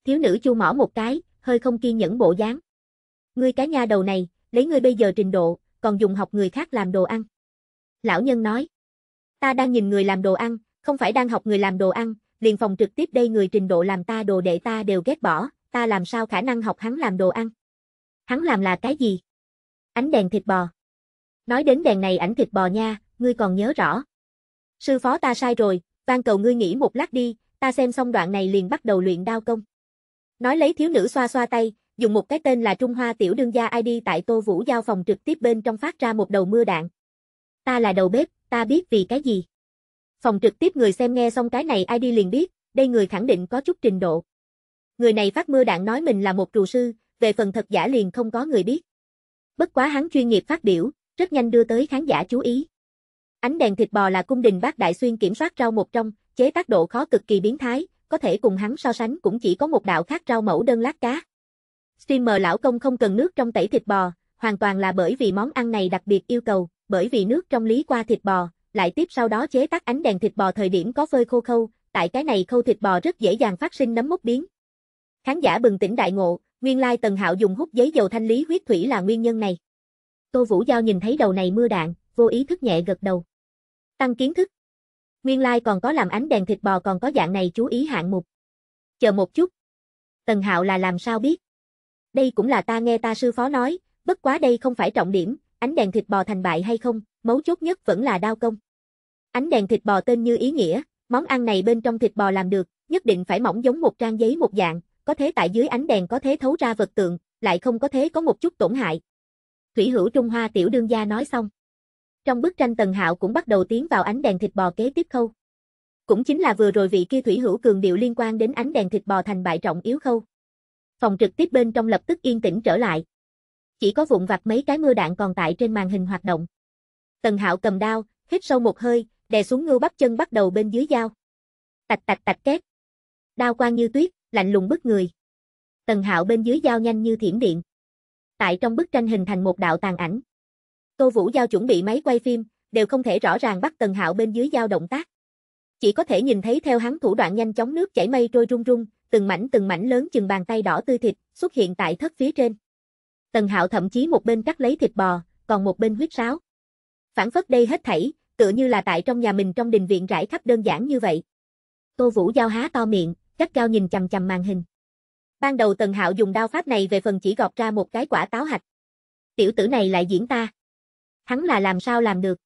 Thiếu nữ chu mỏ một cái, hơi không kiên nhẫn bộ dáng. Ngươi cái nha đầu này, lấy ngươi bây giờ trình độ, còn dùng học người khác làm đồ ăn lão nhân nói. Ta đang nhìn người làm đồ ăn, không phải đang học người làm đồ ăn, liền phòng trực tiếp đây người trình độ làm ta đồ đệ ta đều ghét bỏ, ta làm sao khả năng học hắn làm đồ ăn. Hắn làm là cái gì? Ánh đèn thịt bò. Nói đến đèn này ảnh thịt bò nha, ngươi còn nhớ rõ. Sư phó ta sai rồi, van cầu ngươi nghỉ một lát đi, ta xem xong đoạn này liền bắt đầu luyện đao công. Nói lấy thiếu nữ xoa xoa tay, dùng một cái tên là Trung Hoa Tiểu Đương Gia ID tại Tô Vũ Giao phòng trực tiếp bên trong phát ra một đầu mưa đạn ta là đầu bếp, ta biết vì cái gì. Phòng trực tiếp người xem nghe xong cái này ai đi liền biết, đây người khẳng định có chút trình độ. Người này phát mưa đạn nói mình là một trù sư, về phần thật giả liền không có người biết. Bất quá hắn chuyên nghiệp phát biểu, rất nhanh đưa tới khán giả chú ý. Ánh đèn thịt bò là cung đình bác đại xuyên kiểm soát rau một trong, chế tác độ khó cực kỳ biến thái, có thể cùng hắn so sánh cũng chỉ có một đạo khác rau mẫu đơn lát cá. Streamer lão công không cần nước trong tẩy thịt bò, hoàn toàn là bởi vì món ăn này đặc biệt yêu cầu, bởi vì nước trong lý qua thịt bò, lại tiếp sau đó chế tác ánh đèn thịt bò thời điểm có phơi khô khâu, tại cái này khâu thịt bò rất dễ dàng phát sinh nấm mốc biến. Khán giả bừng tỉnh đại ngộ, nguyên lai Tần Hạo dùng hút giấy dầu thanh lý huyết thủy là nguyên nhân này. Tô Vũ Giao nhìn thấy đầu này mưa đạn, vô ý thức nhẹ gật đầu. Tăng kiến thức. Nguyên lai còn có làm ánh đèn thịt bò còn có dạng này chú ý hạng mục. Chờ một chút. Tần Hạo là làm sao biết? Đây cũng là ta nghe ta sư phó nói, bất quá đây không phải trọng điểm, ánh đèn thịt bò thành bại hay không, mấu chốt nhất vẫn là đao công. Ánh đèn thịt bò tên như ý nghĩa, món ăn này bên trong thịt bò làm được, nhất định phải mỏng giống một trang giấy một dạng, có thế tại dưới ánh đèn có thế thấu ra vật tượng, lại không có thế có một chút tổn hại. Thủy hữu Trung Hoa tiểu đương gia nói xong. Trong bức tranh Tần Hạo cũng bắt đầu tiến vào ánh đèn thịt bò kế tiếp khâu. Cũng chính là vừa rồi vị kia thủy hữu cường điệu liên quan đến ánh đèn thịt bò thành bại trọng yếu khâu. Phòng trực tiếp bên trong lập tức yên tĩnh trở lại chỉ có vụn vặt mấy cái mưa đạn còn tại trên màn hình hoạt động. Tần Hạo cầm đao, hít sâu một hơi, đè xuống ngưu bắp chân bắt đầu bên dưới dao. Tạch tạch tạch két. Đao quang như tuyết, lạnh lùng bức người. Tần Hạo bên dưới dao nhanh như thiểm điện. Tại trong bức tranh hình thành một đạo tàn ảnh. Tô Vũ Giao chuẩn bị máy quay phim, đều không thể rõ ràng bắt Tần Hạo bên dưới dao động tác. Chỉ có thể nhìn thấy theo hắn thủ đoạn nhanh chóng nước chảy mây trôi rung rung, từng mảnh từng mảnh lớn chừng bàn tay đỏ tươi thịt xuất hiện tại thất phía trên. Tần Hạo thậm chí một bên cắt lấy thịt bò, còn một bên huyết sáo. Phản phất đây hết thảy, tựa như là tại trong nhà mình trong đình viện rải khắp đơn giản như vậy. Tô Vũ Giao há to miệng, gắt cao nhìn chằm chằm màn hình. Ban đầu Tần Hạo dùng đao pháp này về phần chỉ gọt ra một cái quả táo hạch. Tiểu tử này lại diễn ta. Hắn là làm sao làm được.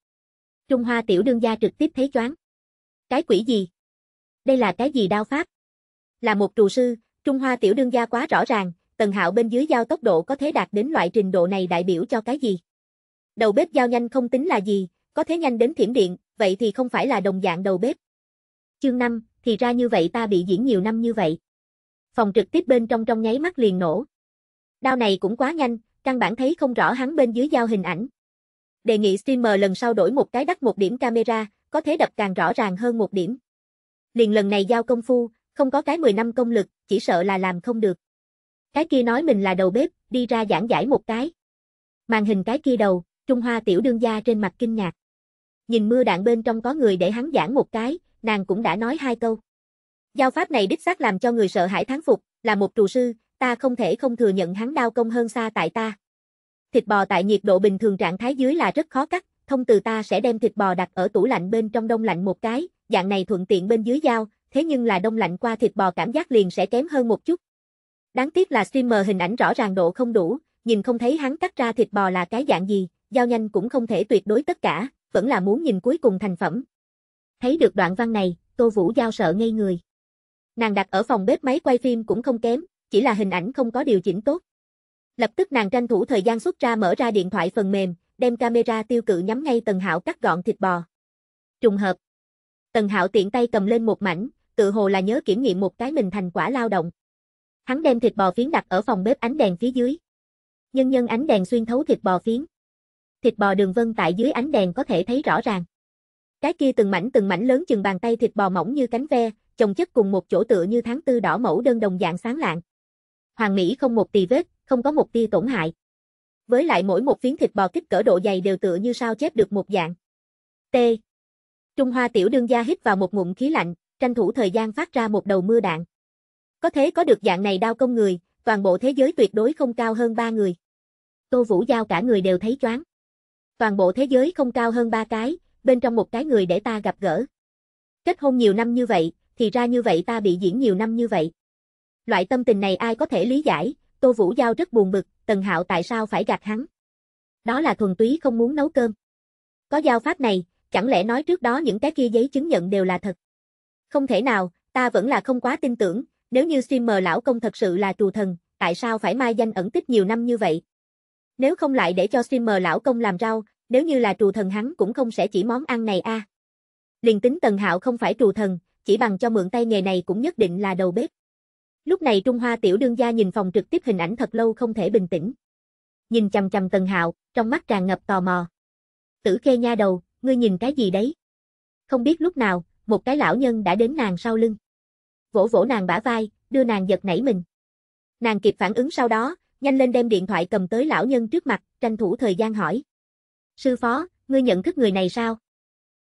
Trung Hoa tiểu đương gia trực tiếp thấy choáng. Cái quỷ gì? Đây là cái gì đao pháp? Là một trù sư, Trung Hoa tiểu đương gia quá rõ ràng, Tần Hạo bên dưới giao tốc độ có thể đạt đến loại trình độ này đại biểu cho cái gì? Đầu bếp giao nhanh không tính là gì, có thể nhanh đến thiểm điện, vậy thì không phải là đồng dạng đầu bếp. Chương 5, thì ra như vậy ta bị diễn nhiều năm như vậy. Phòng trực tiếp bên trong trong nháy mắt liền nổ. Đao này cũng quá nhanh, căn bản thấy không rõ hắn bên dưới giao hình ảnh. Đề nghị streamer lần sau đổi một cái đắt một điểm camera, có thể đập càng rõ ràng hơn một điểm. Liền lần này giao công phu, không có cái 10 năm công lực, chỉ sợ là làm không được. Cái kia nói mình là đầu bếp, đi ra giảng giải một cái. Màn hình cái kia đầu, Trung Hoa tiểu đương gia trên mặt kinh ngạc. Nhìn mưa đạn bên trong có người để hắn giảng một cái, nàng cũng đã nói hai câu. Giao pháp này đích xác làm cho người sợ hãi thán phục, là một trù sư, ta không thể không thừa nhận hắn đao công hơn xa tại ta. Thịt bò tại nhiệt độ bình thường trạng thái dưới là rất khó cắt, thông từ ta sẽ đem thịt bò đặt ở tủ lạnh bên trong đông lạnh một cái, dạng này thuận tiện bên dưới dao, thế nhưng là đông lạnh qua thịt bò cảm giác liền sẽ kém hơn một chút, Đáng tiếc là streamer hình ảnh rõ ràng độ không đủ, nhìn không thấy hắn cắt ra thịt bò là cái dạng gì, giao nhanh cũng không thể tuyệt đối tất cả, vẫn là muốn nhìn cuối cùng thành phẩm. Thấy được đoạn văn này, Tô Vũ Giao sợ ngây người. Nàng đặt ở phòng bếp máy quay phim cũng không kém, chỉ là hình ảnh không có điều chỉnh tốt. Lập tức nàng tranh thủ thời gian xuất ra mở ra điện thoại phần mềm, đem camera tiêu cự nhắm ngay Tần Hạo cắt gọn thịt bò. Trùng hợp. Tần Hạo tiện tay cầm lên một mảnh, tự hồ là nhớ kiểm nghiệm một cái mình thành quả lao động. Hắn đem thịt bò phiến đặt ở phòng bếp ánh đèn phía dưới. Nhân nhân ánh đèn xuyên thấu thịt bò phiến. Thịt bò đường vân tại dưới ánh đèn có thể thấy rõ ràng. Cái kia từng mảnh từng mảnh lớn chừng bàn tay thịt bò mỏng như cánh ve, chồng chất cùng một chỗ tựa như tháng tư đỏ mẫu đơn đồng dạng sáng lạng. Hoàng Mỹ không một tì vết, không có một tia tổn hại. Với lại mỗi một phiến thịt bò kích cỡ độ dày đều tựa như sao chép được một dạng. T. Trung Hoa tiểu đương gia hít vào một ngụm khí lạnh, tranh thủ thời gian phát ra một đầu mưa đạn. Có thế có được dạng này đao công người, toàn bộ thế giới tuyệt đối không cao hơn ba người. Tô Vũ Giao cả người đều thấy choáng. Toàn bộ thế giới không cao hơn ba cái, bên trong một cái người để ta gặp gỡ. Kết hôn nhiều năm như vậy, thì ra như vậy ta bị diễn nhiều năm như vậy. Loại tâm tình này ai có thể lý giải, Tô Vũ Giao rất buồn bực, Tần Hạo tại sao phải gạt hắn. Đó là thuần túy không muốn nấu cơm. Có giao pháp này, chẳng lẽ nói trước đó những cái kia giấy chứng nhận đều là thật. Không thể nào, ta vẫn là không quá tin tưởng, nếu như streamer lão công thật sự là trù thần, tại sao phải mai danh ẩn tích nhiều năm như vậy? Nếu không lại để cho streamer lão công làm rau, nếu như là trù thần hắn cũng không sẽ chỉ món ăn này a. À. Liền tính Tần Hạo không phải trù thần, chỉ bằng cho mượn tay nghề này cũng nhất định là đầu bếp. Lúc này Trung Hoa tiểu đương gia nhìn phòng trực tiếp hình ảnh thật lâu không thể bình tĩnh. Nhìn chằm chằm Tần Hạo, trong mắt tràn ngập tò mò. Tử Khê nha đầu, ngươi nhìn cái gì đấy? Không biết lúc nào, một cái lão nhân đã đến nàng sau lưng vỗ vỗ nàng bả vai, đưa nàng giật nảy mình. Nàng kịp phản ứng sau đó, nhanh lên đem điện thoại cầm tới lão nhân trước mặt, tranh thủ thời gian hỏi. Sư phó, ngươi nhận thức người này sao?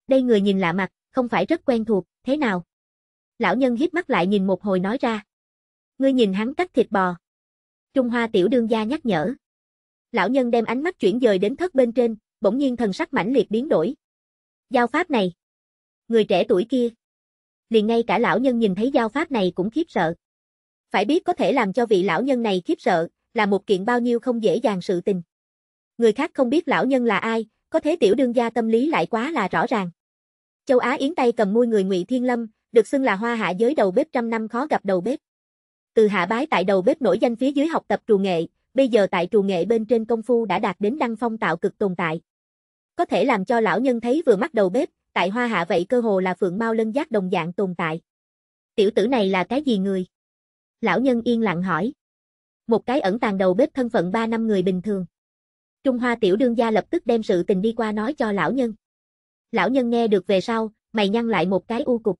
Đây người nhìn lạ mặt, không phải rất quen thuộc, thế nào? Lão nhân hít mắt lại nhìn một hồi nói ra. Ngươi nhìn hắn cắt thịt bò. Trung Hoa tiểu đương gia nhắc nhở. Lão nhân đem ánh mắt chuyển dời đến thất bên trên, bỗng nhiên thần sắc mãnh liệt biến đổi. Giao pháp này. Người trẻ tuổi kia liền ngay cả lão nhân nhìn thấy giao pháp này cũng khiếp sợ. Phải biết có thể làm cho vị lão nhân này khiếp sợ, là một kiện bao nhiêu không dễ dàng sự tình. Người khác không biết lão nhân là ai, có thế tiểu đương gia tâm lý lại quá là rõ ràng. Châu Á Yến tay cầm môi người Ngụy Thiên Lâm, được xưng là hoa hạ giới đầu bếp trăm năm khó gặp đầu bếp. Từ hạ bái tại đầu bếp nổi danh phía dưới học tập trù nghệ, bây giờ tại trù nghệ bên trên công phu đã đạt đến đăng phong tạo cực tồn tại. Có thể làm cho lão nhân thấy vừa mắt đầu bếp, tại hoa hạ vậy cơ hồ là phượng mau lân giác đồng dạng tồn tại. Tiểu tử này là cái gì người? Lão nhân yên lặng hỏi. Một cái ẩn tàng đầu bếp thân phận 3 năm người bình thường. Trung Hoa tiểu đương gia lập tức đem sự tình đi qua nói cho lão nhân. Lão nhân nghe được về sau, mày nhăn lại một cái u cục.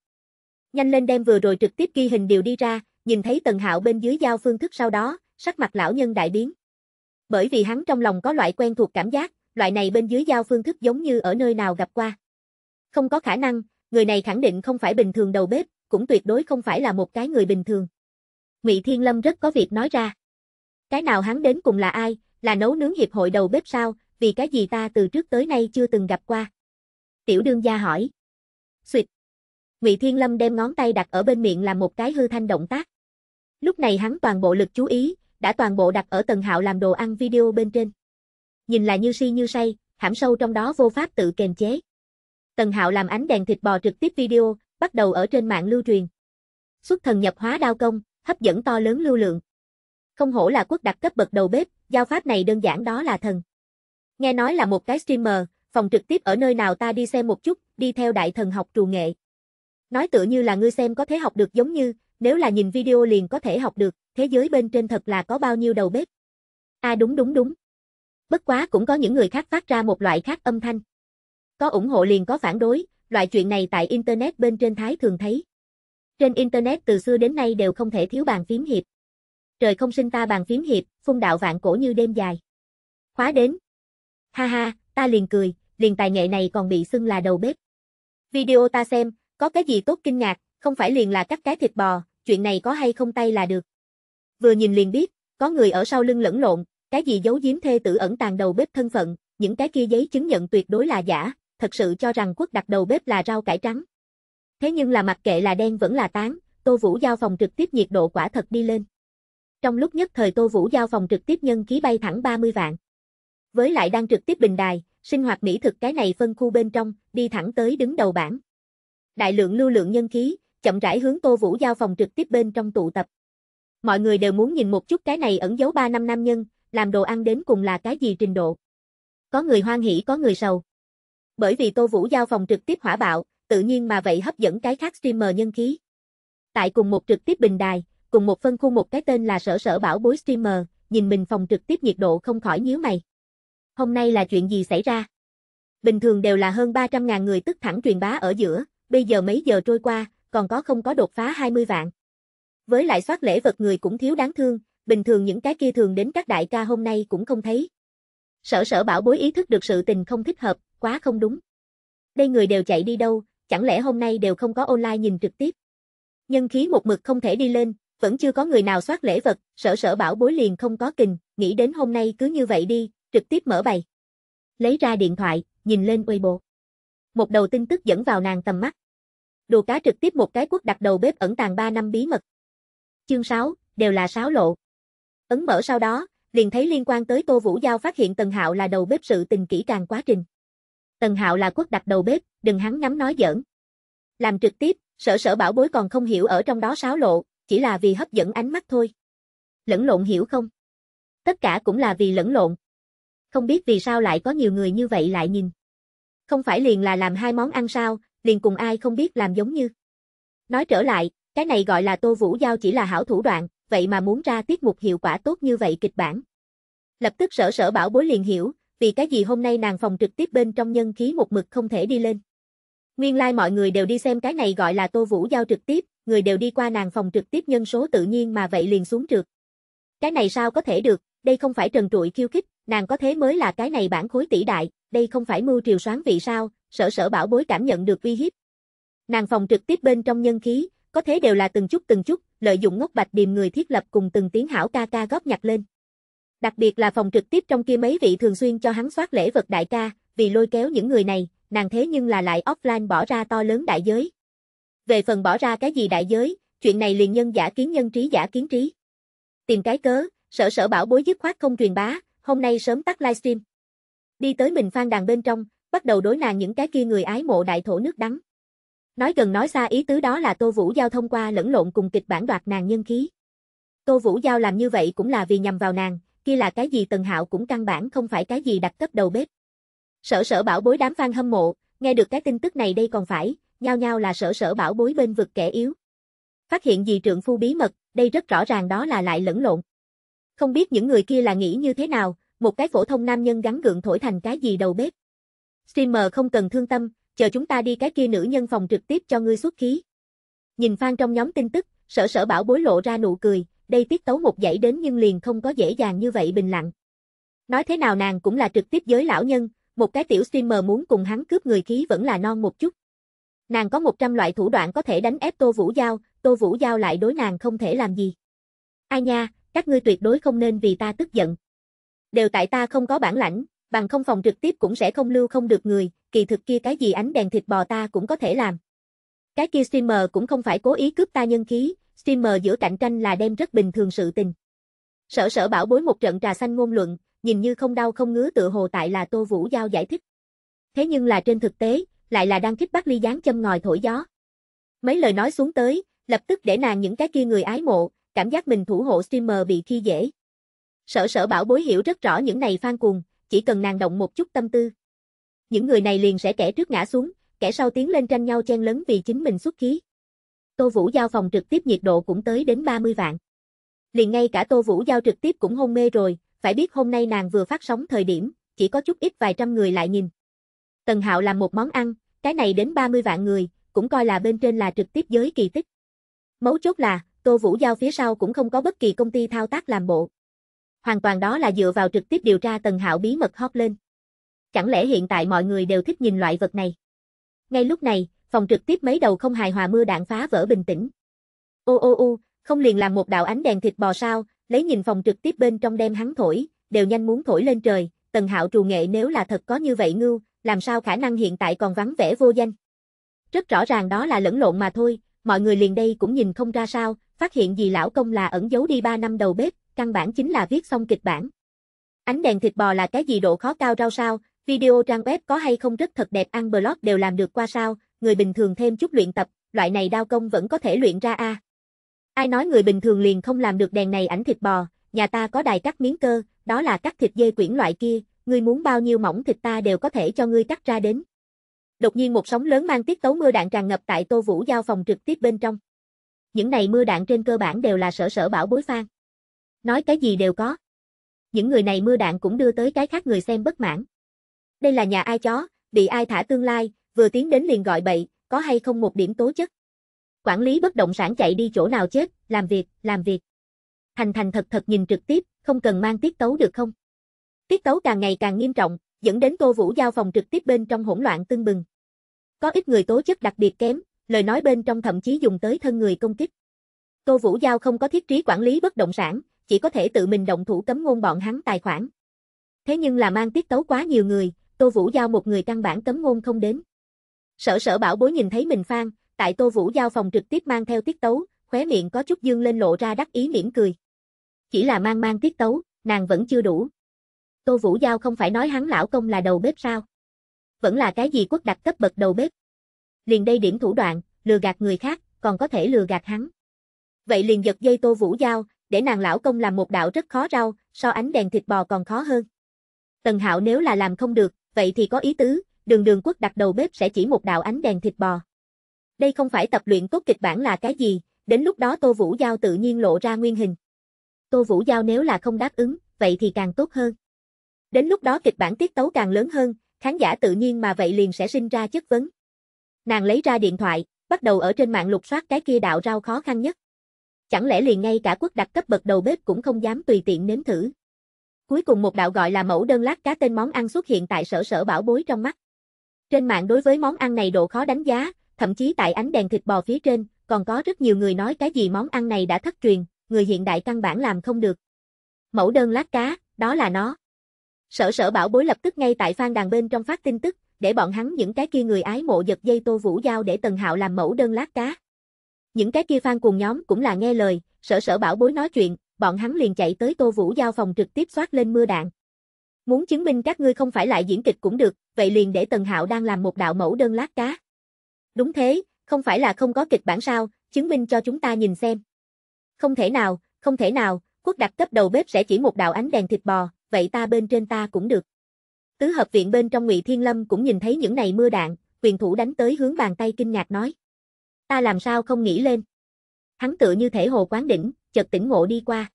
Nhanh lên đem vừa rồi trực tiếp ghi hình điều đi ra, nhìn thấy Tần Hạo bên dưới giao phương thức sau đó, sắc mặt lão nhân đại biến. Bởi vì hắn trong lòng có loại quen thuộc cảm giác, loại này bên dưới giao phương thức giống như ở nơi nào gặp qua. Không có khả năng, người này khẳng định không phải bình thường đầu bếp, cũng tuyệt đối không phải là một cái người bình thường. Ngụy Thiên Lâm rất có việc nói ra. Cái nào hắn đến cùng là ai, là nấu nướng hiệp hội đầu bếp sao, vì cái gì ta từ trước tới nay chưa từng gặp qua. Tiểu đương gia hỏi. Xuyệt. Ngụy Thiên Lâm đem ngón tay đặt ở bên miệng làm một cái hư thanh động tác. Lúc này hắn toàn bộ lực chú ý, đã toàn bộ đặt ở tầng Hạo làm đồ ăn video bên trên. Nhìn là như si như say, hãm sâu trong đó vô pháp tự kềm chế. Tần Hạo làm ánh đèn thịt bò trực tiếp video, bắt đầu ở trên mạng lưu truyền. Xuất thần nhập hóa đao công, hấp dẫn to lớn lưu lượng. Không hổ là quốc đặc cấp bậc đầu bếp, giao pháp này đơn giản đó là thần. Nghe nói là một cái streamer, phòng trực tiếp ở nơi nào ta đi xem một chút, đi theo đại thần học trù nghệ. Nói tựa như là ngươi xem có thể học được giống như, nếu là nhìn video liền có thể học được, thế giới bên trên thật là có bao nhiêu đầu bếp. À đúng đúng đúng. Bất quá cũng có những người khác phát ra một loại khác âm thanh. Có ủng hộ liền có phản đối, loại chuyện này tại Internet bên trên Thái thường thấy. Trên Internet từ xưa đến nay đều không thể thiếu bàn phím hiệp. Trời không sinh ta bàn phím hiệp, phun đạo vạn cổ như đêm dài. Khóa đến. Ha ha, ta liền cười, liền tài nghệ này còn bị xưng là đầu bếp. Video ta xem, có cái gì tốt kinh ngạc, không phải liền là cắt cái thịt bò, chuyện này có hay không tay là được. Vừa nhìn liền biết, có người ở sau lưng lẫn lộn, cái gì giấu giếm thê tử ẩn tàng đầu bếp thân phận, những cái kia giấy chứng nhận tuyệt đối là giả, thật sự cho rằng quốc đặt đầu bếp là rau cải trắng. Thế nhưng là mặc kệ là đen vẫn là tán, Tô Vũ Giao phòng trực tiếp nhiệt độ quả thật đi lên. Trong lúc nhất thời Tô Vũ Giao phòng trực tiếp nhân khí bay thẳng 30 vạn. Với lại đang trực tiếp bình đài, sinh hoạt mỹ thực cái này phân khu bên trong, đi thẳng tới đứng đầu bảng. Đại lượng lưu lượng nhân khí, chậm rãi hướng Tô Vũ Giao phòng trực tiếp bên trong tụ tập. Mọi người đều muốn nhìn một chút cái này ẩn dấu 3 năm nam nhân, làm đồ ăn đến cùng là cái gì trình độ. Có người hoan hỉ có người sầu bởi vì Tô Vũ giao phòng trực tiếp hỏa bạo, tự nhiên mà vậy hấp dẫn cái khác streamer nhân khí. Tại cùng một trực tiếp bình đài, cùng một phân khu một cái tên là sở sở bảo bối streamer, nhìn mình phòng trực tiếp nhiệt độ không khỏi nhíu mày. Hôm nay là chuyện gì xảy ra? Bình thường đều là hơn 300.000 người tức thẳng truyền bá ở giữa, bây giờ mấy giờ trôi qua, còn có không có đột phá 20 vạn. Với lại soát lễ vật người cũng thiếu đáng thương, bình thường những cái kia thường đến các đại ca hôm nay cũng không thấy. Sở sở bảo bối ý thức được sự tình không thích hợp, quá không đúng. Đây người đều chạy đi đâu, chẳng lẽ hôm nay đều không có online nhìn trực tiếp. Nhân khí một mực không thể đi lên, vẫn chưa có người nào soát lễ vật, sở sở bảo bối liền không có kình, nghĩ đến hôm nay cứ như vậy đi, trực tiếp mở bày. Lấy ra điện thoại, nhìn lên Weibo. Một đầu tin tức dẫn vào nàng tầm mắt. Đồ cá trực tiếp một cái quốc đặt đầu bếp ẩn tàng 3 năm bí mật. Chương 6, đều là sáo lộ. Ấn mở sau đó, liền thấy liên quan tới Tô Vũ Giao phát hiện Tần Hạo là đầu bếp sự tình kỹ càng quá trình. Tần Hạo là quốc đặt đầu bếp, đừng hắn nhắm nói giỡn. Làm trực tiếp, sở sở bảo bối còn không hiểu ở trong đó sáo lộ, chỉ là vì hấp dẫn ánh mắt thôi. Lẫn lộn hiểu không? Tất cả cũng là vì lẫn lộn. Không biết vì sao lại có nhiều người như vậy lại nhìn. Không phải liền là làm hai món ăn sao, liền cùng ai không biết làm giống như. Nói trở lại, cái này gọi là Tô Vũ Giao chỉ là hảo thủ đoạn, vậy mà muốn ra tiết mục hiệu quả tốt như vậy kịch bản. Lập tức sở sở bảo bối liền hiểu, vì cái gì hôm nay nàng phòng trực tiếp bên trong nhân khí một mực không thể đi lên. Nguyên lai like mọi người đều đi xem cái này gọi là Tô Vũ Giao trực tiếp, người đều đi qua nàng phòng trực tiếp nhân số tự nhiên mà vậy liền xuống trượt. Cái này sao có thể được, đây không phải trần trụi khiêu khích, nàng có thế mới là cái này bản khối tỷ đại, đây không phải mưu triều soán vị sao, sở sở bảo bối cảm nhận được vi hiếp. Nàng phòng trực tiếp bên trong nhân khí, có thế đều là từng chút từng chút, lợi dụng ngốc bạch điềm người thiết lập cùng từng tiếng hảo ca ca góp nhặt lên. Đặc biệt là phòng trực tiếp trong kia mấy vị thường xuyên cho hắn soát lễ vật đại ca, vì lôi kéo những người này, nàng thế nhưng là lại offline bỏ ra to lớn đại giới. Về phần bỏ ra cái gì đại giới, chuyện này liền nhân giả kiến nhân trí giả kiến trí. Tìm cái cớ, sở sở bảo bối dứt khoát không truyền bá, hôm nay sớm tắt livestream. Đi tới mình phan đàn bên trong, bắt đầu đối nàng những cái kia người ái mộ đại thổ nước đắng. Nói gần nói xa ý tứ đó là Tô Vũ Giao thông qua lẫn lộn cùng kịch bản đoạt nàng nhân khí. Tô Vũ Giao làm như vậy cũng là vì nhằm vào nàng, kia là cái gì Tần Hạo cũng căn bản không phải cái gì đặt cấp đầu bếp. Sở sở bảo bối đám fan hâm mộ, nghe được cái tin tức này đây còn phải, nhao nhao là sở sở bảo bối bên vực kẻ yếu. Phát hiện gì trượng phu bí mật, đây rất rõ ràng đó là lại lẫn lộn. Không biết những người kia là nghĩ như thế nào, một cái phổ thông nam nhân gắn gượng thổi thành cái gì đầu bếp. Streamer không cần thương tâm, chờ chúng ta đi cái kia nữ nhân phòng trực tiếp cho ngươi xuất khí. Nhìn fan trong nhóm tin tức, sở sở bảo bối lộ ra nụ cười, đây tiết tấu một dãy đến nhưng liền không có dễ dàng như vậy bình lặng. Nói thế nào nàng cũng là trực tiếp giới lão nhân, một cái tiểu streamer muốn cùng hắn cướp người khí vẫn là non một chút. Nàng có 100 loại thủ đoạn có thể đánh ép Tô Vũ Giao, Tô Vũ Giao lại đối nàng không thể làm gì. Ai nha, các ngươi tuyệt đối không nên vì ta tức giận. Đều tại ta không có bản lãnh, bằng không phòng trực tiếp cũng sẽ không lưu không được người, kỳ thực kia cái gì ánh đèn thịt bò ta cũng có thể làm. Cái kia streamer cũng không phải cố ý cướp ta nhân khí, Steamer giữa cạnh tranh là đem rất bình thường sự tình. Sở sở bảo bối một trận trà xanh ngôn luận, nhìn như không đau không ngứa tự hồ tại là Tô Vũ Giao giải thích. Thế nhưng là trên thực tế, lại là đang kích bác ly gián châm ngòi thổi gió. Mấy lời nói xuống tới, lập tức để nàng những cái kia người ái mộ, cảm giác mình thủ hộ streamer bị khi dễ. Sở sở bảo bối hiểu rất rõ những này phan cuồng, chỉ cần nàng động một chút tâm tư. Những người này liền sẽ kẻ trước ngã xuống, kẻ sau tiến lên tranh nhau chen lấn vì chính mình xuất khí. Tô Vũ Giao phòng trực tiếp nhiệt độ cũng tới đến 30 vạn. Liền ngay cả Tô Vũ Giao trực tiếp cũng hôn mê rồi, phải biết hôm nay nàng vừa phát sóng thời điểm, chỉ có chút ít vài trăm người lại nhìn. Tần Hạo làm một món ăn, cái này đến 30 vạn người, cũng coi là bên trên là trực tiếp giới kỳ tích. Mấu chốt là, Tô Vũ Giao phía sau cũng không có bất kỳ công ty thao tác làm bộ. Hoàn toàn đó là dựa vào trực tiếp điều tra Tần Hạo bí mật hóp lên. Chẳng lẽ hiện tại mọi người đều thích nhìn loại vật này? Ngay lúc này, phòng trực tiếp mấy đầu không hài hòa mưa đạn phá vỡ bình tĩnh. Ô ô ô, không liền làm một đạo ánh đèn thịt bò sao, lấy nhìn phòng trực tiếp bên trong đem hắn thổi, đều nhanh muốn thổi lên trời, Tần Hạo trù nghệ nếu là thật có như vậy ngưu, làm sao khả năng hiện tại còn vắng vẻ vô danh. Rất rõ ràng đó là lẫn lộn mà thôi, mọi người liền đây cũng nhìn không ra sao, phát hiện gì lão công là ẩn giấu đi 3 năm đầu bếp, căn bản chính là viết xong kịch bản. Ánh đèn thịt bò là cái gì độ khó cao rau sao, video trang web có hay không rất thật đẹp ăn blog đều làm được qua sao, người bình thường thêm chút luyện tập, loại này đao công vẫn có thể luyện ra a. Ai nói người bình thường liền không làm được đèn này ảnh thịt bò, nhà ta có đài cắt miếng cơ, đó là cắt thịt dê quyển loại kia, ngươi muốn bao nhiêu mỏng thịt ta đều có thể cho ngươi cắt ra đến. Đột nhiên một sóng lớn mang tiết tấu mưa đạn tràn ngập tại Tô Vũ giao phòng trực tiếp bên trong. Những này mưa đạn trên cơ bản đều là sở sở bảo bối phan. Nói cái gì đều có. Những người này mưa đạn cũng đưa tới cái khác người xem bất mãn. Đây là nhà ai chó, bị ai thả tương lai, vừa tiến đến liền gọi bậy, có hay không một điểm tố chất. Quản lý bất động sản chạy đi chỗ nào chết, làm việc, làm việc. Thành thành thật thật nhìn trực tiếp, không cần mang tiết tấu được không? Tiết tấu càng ngày càng nghiêm trọng, dẫn đến Tô Vũ Giao phòng trực tiếp bên trong hỗn loạn tưng bừng. Có ít người tố chất đặc biệt kém, lời nói bên trong thậm chí dùng tới thân người công kích. Tô Vũ Giao không có thiết trí quản lý bất động sản, chỉ có thể tự mình động thủ cấm ngôn bọn hắn tài khoản. Thế nhưng là mang tiết tấu quá nhiều người, Tô Vũ Giao một người căn bản cấm ngôn không đến. Sở sở bảo bối nhìn thấy mình phan, tại Tô Vũ giao phòng trực tiếp mang theo tiết tấu, khóe miệng có chút dương lên lộ ra đắc ý mỉm cười. Chỉ là mang mang tiết tấu, nàng vẫn chưa đủ. Tô Vũ Giao không phải nói hắn lão công là đầu bếp sao? Vẫn là cái gì quốc đặc cấp bậc đầu bếp? Liền đây điểm thủ đoạn, lừa gạt người khác, còn có thể lừa gạt hắn. Vậy liền giật dây Tô Vũ Giao, để nàng lão công làm một đạo rất khó rau, so ánh đèn thịt bò còn khó hơn. Tần Hạo nếu là làm không được, vậy thì có ý tứ, đường đường quốc đặt đầu bếp sẽ chỉ một đạo ánh đèn thịt bò. Đây không phải tập luyện tốt kịch bản là cái gì, đến lúc đó Tô Vũ Giao tự nhiên lộ ra nguyên hình. Tô Vũ Giao nếu là không đáp ứng, vậy thì càng tốt hơn. Đến lúc đó kịch bản tiết tấu càng lớn hơn, khán giả tự nhiên mà vậy liền sẽ sinh ra chất vấn. Nàng lấy ra điện thoại, bắt đầu ở trên mạng lục soát cái kia đạo rau khó khăn nhất. Chẳng lẽ liền ngay cả quốc đặt cấp bậc đầu bếp cũng không dám tùy tiện nếm thử. Cuối cùng một đạo gọi là mẫu đơn lát cá tên món ăn xuất hiện tại sở sở bảo bối trong mắt. Trên mạng đối với món ăn này độ khó đánh giá, thậm chí tại ánh đèn thịt bò phía trên, còn có rất nhiều người nói cái gì món ăn này đã thất truyền, người hiện đại căn bản làm không được. Mẫu đơn lát cá, đó là nó. Sở sở bảo bối lập tức ngay tại phan đàn bên trong phát tin tức, để bọn hắn những cái kia người ái mộ giật dây tô vũ giao để Tần Hạo làm mẫu đơn lát cá. Những cái kia phan cùng nhóm cũng là nghe lời, sở sở bảo bối nói chuyện, bọn hắn liền chạy tới tô vũ giao phòng trực tiếp xoát lên mưa đạn. Muốn chứng minh các ngươi không phải lại diễn kịch cũng được, vậy liền để Tần Hạo đang làm một đạo mẫu đơn lát cá. Đúng thế, không phải là không có kịch bản sao, chứng minh cho chúng ta nhìn xem. Không thể nào, không thể nào, quốc đặc cấp đầu bếp sẽ chỉ một đạo ánh đèn thịt bò, vậy ta bên trên ta cũng được. Tứ hợp viện bên trong Ngụy Thiên Lâm cũng nhìn thấy những này mưa đạn, quyền thủ đánh tới hướng bàn tay kinh ngạc nói. Ta làm sao không nghĩ lên. Hắn tựa như thể hồ quán đỉnh, chợt tỉnh ngộ đi qua.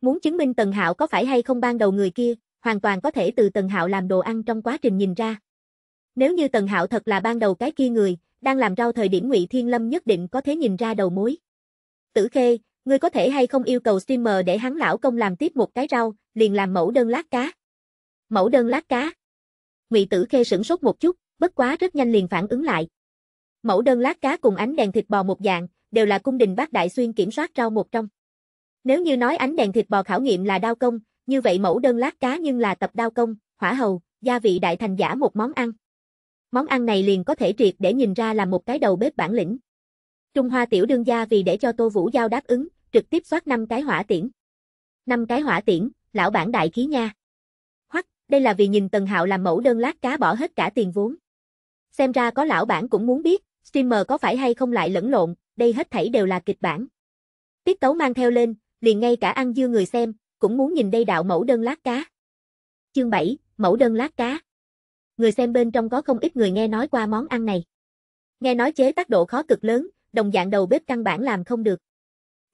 Muốn chứng minh Tần Hạo có phải hay không ban đầu người kia, hoàn toàn có thể từ Tần Hạo làm đồ ăn trong quá trình nhìn ra. Nếu như Tần Hạo thật là ban đầu cái kia người, đang làm rau thời điểm Ngụy Thiên Lâm nhất định có thể nhìn ra đầu mối. Tử Khê, ngươi có thể hay không yêu cầu streamer để hắn lão công làm tiếp một cái rau, liền làm mẫu đơn lát cá. Mẫu đơn lát cá. Ngụy Tử Khê sửng sốt một chút, bất quá rất nhanh liền phản ứng lại. Mẫu đơn lát cá cùng ánh đèn thịt bò một dạng, đều là cung đình bác đại xuyên kiểm soát rau một trong. Nếu như nói ánh đèn thịt bò khảo nghiệm là đao công, như vậy mẫu đơn lát cá nhưng là tập đao công, hỏa hầu, gia vị đại thành giả một món ăn. Món ăn này liền có thể triệt để nhìn ra là một cái đầu bếp bản lĩnh. Trung Hoa tiểu đương gia vì để cho Tô Vũ Giao đáp ứng, trực tiếp xoát năm cái hỏa tiễn. năm cái hỏa tiễn, lão bản đại khí nha. Hoặc, đây là vì nhìn Tần Hạo làm mẫu đơn lát cá bỏ hết cả tiền vốn. Xem ra có lão bản cũng muốn biết, streamer có phải hay không lại lẫn lộn, đây hết thảy đều là kịch bản. Tiết tấu mang theo lên, liền ngay cả ăn dưa người xem, cũng muốn nhìn đây đạo mẫu đơn lát cá. Chương 7, mẫu đơn lát cá. Người xem bên trong có không ít người nghe nói qua món ăn này. Nghe nói chế tác độ khó cực lớn, đồng dạng đầu bếp căn bản làm không được.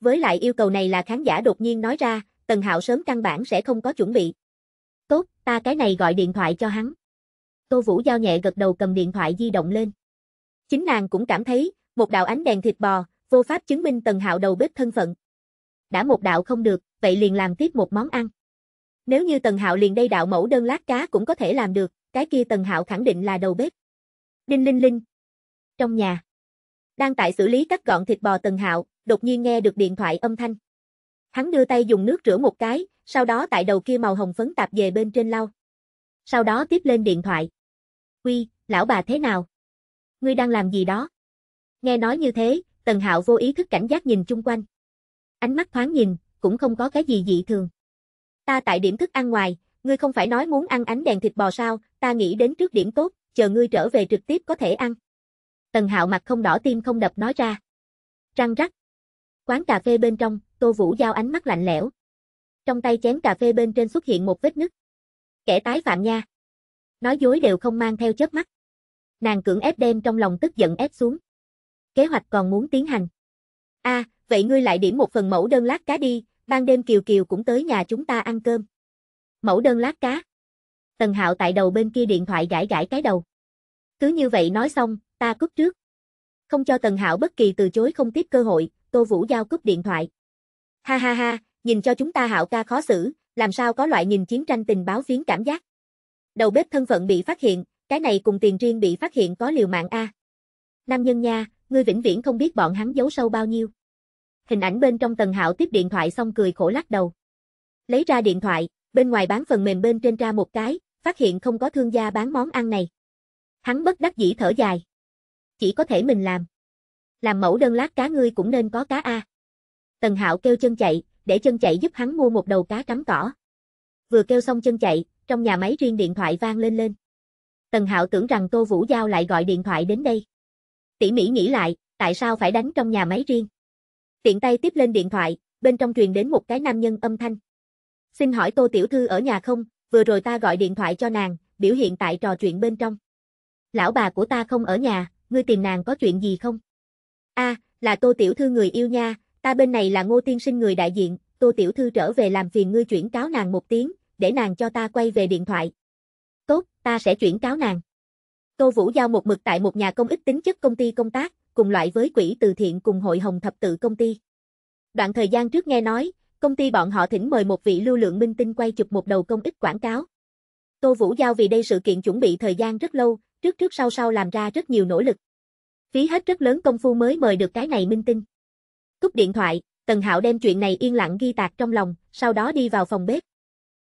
Với lại yêu cầu này là khán giả đột nhiên nói ra, Tần Hạo sớm căn bản sẽ không có chuẩn bị. Tốt, ta cái này gọi điện thoại cho hắn. Tô Vũ Giao nhẹ gật đầu cầm điện thoại di động lên. Chính nàng cũng cảm thấy, một đạo ánh đèn thịt bò, vô pháp chứng minh Tần Hạo đầu bếp thân phận đã một đạo không được, vậy liền làm tiếp một món ăn. Nếu như Tần Hạo liền đây đạo mẫu đơn lát cá cũng có thể làm được, cái kia Tần Hạo khẳng định là đầu bếp. Đinh linh linh. Trong nhà. Đang tại xử lý cắt gọn thịt bò Tần Hạo, đột nhiên nghe được điện thoại âm thanh. Hắn đưa tay dùng nước rửa một cái, sau đó tại đầu kia màu hồng phấn tạp về bên trên lau. Sau đó tiếp lên điện thoại. Quy, lão bà thế nào? Ngươi đang làm gì đó? Nghe nói như thế, Tần Hạo vô ý thức cảnh giác nhìn chung quanh ánh mắt thoáng nhìn, cũng không có cái gì dị thường. Ta tại điểm thức ăn ngoài, ngươi không phải nói muốn ăn ánh đèn thịt bò sao, ta nghĩ đến trước điểm tốt, chờ ngươi trở về trực tiếp có thể ăn. Tần Hạo mặt không đỏ tim không đập nói ra. Răng rắc. Quán cà phê bên trong, Tô Vũ giao ánh mắt lạnh lẽo. Trong tay chén cà phê bên trên xuất hiện một vết nứt. Kẻ tái phạm nha. Nói dối đều không mang theo chớp mắt. Nàng cưỡng ép đem trong lòng tức giận ép xuống. Kế hoạch còn muốn tiến hành. A, vậy ngươi lại điểm một phần mẫu đơn lát cá đi, ban đêm Kiều Kiều cũng tới nhà chúng ta ăn cơm. Mẫu đơn lát cá. Tần Hạo tại đầu bên kia điện thoại gãi gãi cái đầu. Cứ như vậy nói xong, ta cúp trước. Không cho Tần Hạo bất kỳ từ chối không tiếp cơ hội, Tô Vũ Giao cúp điện thoại. Ha ha ha, nhìn cho chúng ta Hạo ca khó xử, làm sao có loại nhìn chiến tranh tình báo phiến cảm giác. Đầu bếp thân phận bị phát hiện, cái này cùng tiền riêng bị phát hiện có liều mạng a. Nam nhân nha, ngươi vĩnh viễn không biết bọn hắn giấu sâu bao nhiêu. Hình ảnh bên trong Tần Hạo tiếp điện thoại xong cười khổ lắc đầu. Lấy ra điện thoại, bên ngoài bán phần mềm bên trên ra một cái, phát hiện không có thương gia bán món ăn này. Hắn bất đắc dĩ thở dài. Chỉ có thể mình làm. Làm mẫu đơn lát cá ngươi cũng nên có cá A. Tần Hạo kêu chân chạy, để chân chạy giúp hắn mua một đầu cá cắm cỏ. Vừa kêu xong chân chạy, trong nhà máy riêng điện thoại vang lên lên. Tần Hạo tưởng rằng Tô Vũ Giao lại gọi điện thoại đến đây. Tỷ Mỹ nghĩ lại, tại sao phải đánh trong nhà máy riêng? tiện tay tiếp lên điện thoại, bên trong truyền đến một cái nam nhân âm thanh. Xin hỏi Tô Tiểu Thư ở nhà không, vừa rồi ta gọi điện thoại cho nàng, biểu hiện tại trò chuyện bên trong. Lão bà của ta không ở nhà, ngươi tìm nàng có chuyện gì không? a là Tô Tiểu Thư người yêu nha, ta bên này là Ngô Tiên Sinh người đại diện, Tô Tiểu Thư trở về làm phiền ngươi chuyển cáo nàng một tiếng, để nàng cho ta quay về điện thoại. Tốt, ta sẽ chuyển cáo nàng. Tô Vũ Giao một mực tại một nhà công ích tính chất công ty công tác, cùng loại với quỹ từ thiện cùng hội hồng thập tự công ty. Đoạn thời gian trước nghe nói, công ty bọn họ thỉnh mời một vị lưu lượng minh tinh quay chụp một đầu công ích quảng cáo. Tô Vũ Giao vì đây sự kiện chuẩn bị thời gian rất lâu, trước trước sau sau làm ra rất nhiều nỗ lực. Phí hết rất lớn công phu mới mời được cái này minh tinh. Cúp điện thoại, Tần Hạo đem chuyện này yên lặng ghi tạc trong lòng, sau đó đi vào phòng bếp.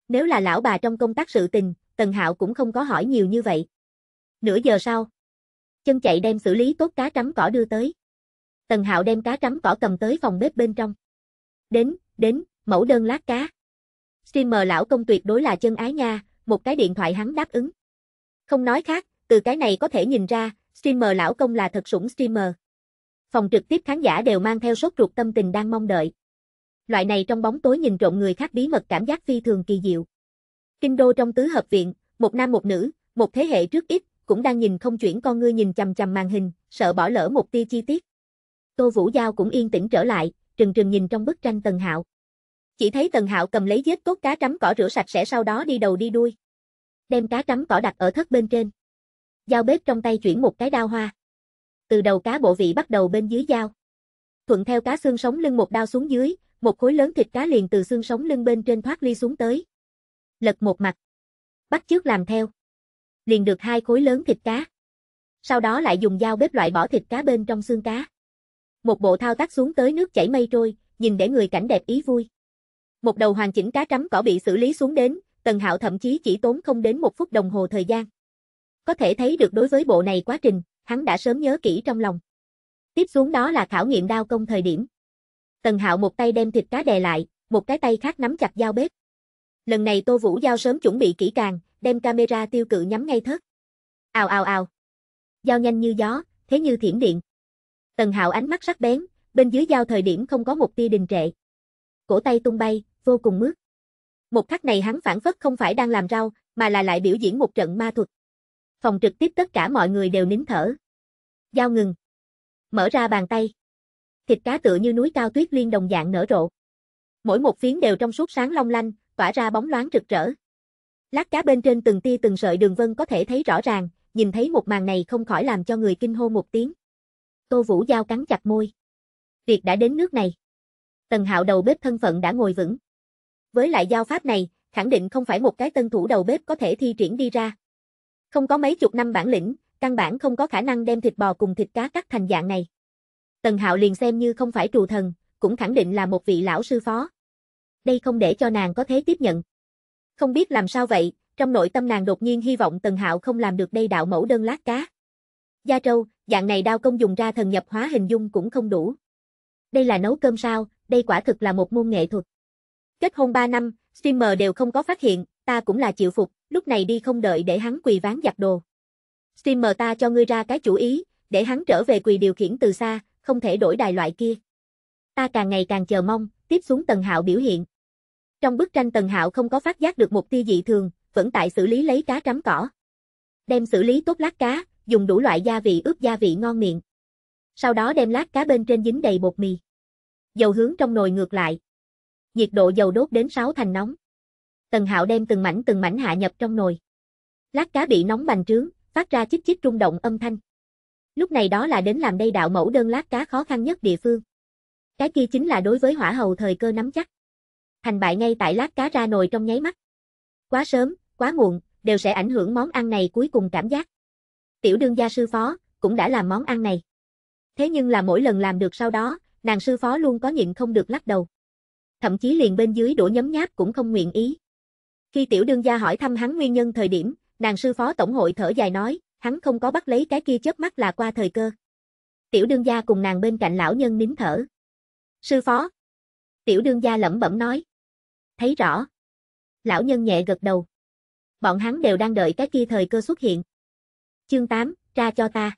Nếu là lão bà trong công tác sự tình, Tần Hạo cũng không có hỏi nhiều như vậy. Nửa giờ sau, chân chạy đem xử lý tốt cá trắm cỏ đưa tới. Tần Hạo đem cá trắm cỏ cầm tới phòng bếp bên trong. Đến, đến, mẫu đơn lát cá. Streamer lão công tuyệt đối là chân ái nha, một cái điện thoại hắn đáp ứng. Không nói khác, từ cái này có thể nhìn ra, streamer lão công là thật sủng streamer. Phòng trực tiếp khán giả đều mang theo sốt ruột tâm tình đang mong đợi. Loại này trong bóng tối nhìn trộm người khác bí mật cảm giác phi thường kỳ diệu. Kinh đô trong tứ hợp viện, một nam một nữ, một thế hệ trước ít, cũng đang nhìn không chuyển con ngươi nhìn chầm chầm màn hình, sợ bỏ lỡ một tia chi tiết. Tô Vũ Giao cũng yên tĩnh trở lại, trừng trừng nhìn trong bức tranh Tần Hạo. Chỉ thấy Tần Hạo cầm lấy vết cốt cá trắm cỏ rửa sạch sẽ sau đó đi đầu đi đuôi. Đem cá trắm cỏ đặt ở thất bên trên. giao bếp trong tay chuyển một cái đao hoa. Từ đầu cá bộ vị bắt đầu bên dưới dao. Thuận theo cá xương sống lưng một đao xuống dưới, một khối lớn thịt cá liền từ xương sống lưng bên trên thoát ly xuống tới. Lật một mặt. Bắt trước làm theo liền được hai khối lớn thịt cá. Sau đó lại dùng dao bếp loại bỏ thịt cá bên trong xương cá. Một bộ thao tác xuống tới nước chảy mây trôi, nhìn để người cảnh đẹp ý vui. Một đầu hoàn chỉnh cá trắm cỏ bị xử lý xuống đến, Tần Hạo thậm chí chỉ tốn không đến một phút đồng hồ thời gian. Có thể thấy được đối với bộ này quá trình, hắn đã sớm nhớ kỹ trong lòng. Tiếp xuống đó là khảo nghiệm đao công thời điểm. Tần Hạo một tay đem thịt cá đè lại, một cái tay khác nắm chặt dao bếp. Lần này Tô Vũ Giao sớm chuẩn bị kỹ càng, đem camera tiêu cự nhắm ngay thất. Ào ào ào. Giao nhanh như gió, thế như thiểm điện. Tần Hạo ánh mắt sắc bén, bên dưới giao thời điểm không có một tia đình trệ. Cổ tay tung bay, vô cùng mướt. Một khắc này hắn phản phất không phải đang làm rau, mà là lại biểu diễn một trận ma thuật. Phòng trực tiếp tất cả mọi người đều nín thở. Giao ngừng. Mở ra bàn tay. Thịt cá tựa như núi cao tuyết liên đồng dạng nở rộ. Mỗi một phiến đều trong suốt sáng long lanh, tỏa ra bóng loáng rực rỡ. Lát cá bên trên từng tia từng sợi đường vân có thể thấy rõ ràng, nhìn thấy một màn này không khỏi làm cho người kinh hô một tiếng. Tô Vũ Giao cắn chặt môi. Việc đã đến nước này. Tần Hạo đầu bếp thân phận đã ngồi vững. Với lại giao pháp này, khẳng định không phải một cái tân thủ đầu bếp có thể thi triển đi ra. Không có mấy chục năm bản lĩnh, căn bản không có khả năng đem thịt bò cùng thịt cá cắt thành dạng này. Tần Hạo liền xem như không phải trù thần, cũng khẳng định là một vị lão sư phó. Đây không để cho nàng có thế tiếp nhận. Không biết làm sao vậy, trong nội tâm nàng đột nhiên hy vọng Tần Hạo không làm được đây đạo mẫu đơn lát cá. Gia Trâu, dạng này đao công dùng ra thần nhập hóa hình dung cũng không đủ. Đây là nấu cơm sao, đây quả thực là một môn nghệ thuật. Kết hôn 3 năm, streamer đều không có phát hiện, ta cũng là chịu phục, lúc này đi không đợi để hắn quỳ ván giặt đồ. Streamer ta cho ngươi ra cái chủ ý, để hắn trở về quỳ điều khiển từ xa, không thể đổi đài loại kia. Ta càng ngày càng chờ mong, tiếp xuống Tần Hạo biểu hiện. Trong bức tranh Tần Hạo không có phát giác được một tia dị thường, vẫn tại xử lý lấy cá trắm cỏ. Đem xử lý tốt lát cá, dùng đủ loại gia vị ướp gia vị ngon miệng. Sau đó đem lát cá bên trên dính đầy bột mì. Dầu hướng trong nồi ngược lại. Nhiệt độ dầu đốt đến 6 thành nóng. Tần Hạo đem từng mảnh từng mảnh hạ nhập trong nồi. Lát cá bị nóng bành trướng, phát ra chích chích rung động âm thanh. Lúc này đó là đến làm đây đạo mẫu đơn lát cá khó khăn nhất địa phương. Cái kia chính là đối với hỏa hầu thời cơ nắm chắc thành bại ngay tại lát cá ra nồi trong nháy mắt. Quá sớm, quá muộn, đều sẽ ảnh hưởng món ăn này cuối cùng cảm giác. Tiểu đương gia sư phó, cũng đã làm món ăn này. Thế nhưng là mỗi lần làm được sau đó, nàng sư phó luôn có nhịn không được lắc đầu. Thậm chí liền bên dưới đổ nhấm nháp cũng không nguyện ý. Khi tiểu đương gia hỏi thăm hắn nguyên nhân thời điểm, nàng sư phó tổng hội thở dài nói, hắn không có bắt lấy cái kia chớp mắt là qua thời cơ. Tiểu đương gia cùng nàng bên cạnh lão nhân nín thở. Sư phó. Tiểu đương gia lẩm bẩm nói thấy rõ. Lão nhân nhẹ gật đầu. Bọn hắn đều đang đợi cái kia thời cơ xuất hiện. Chương 8, ra cho ta.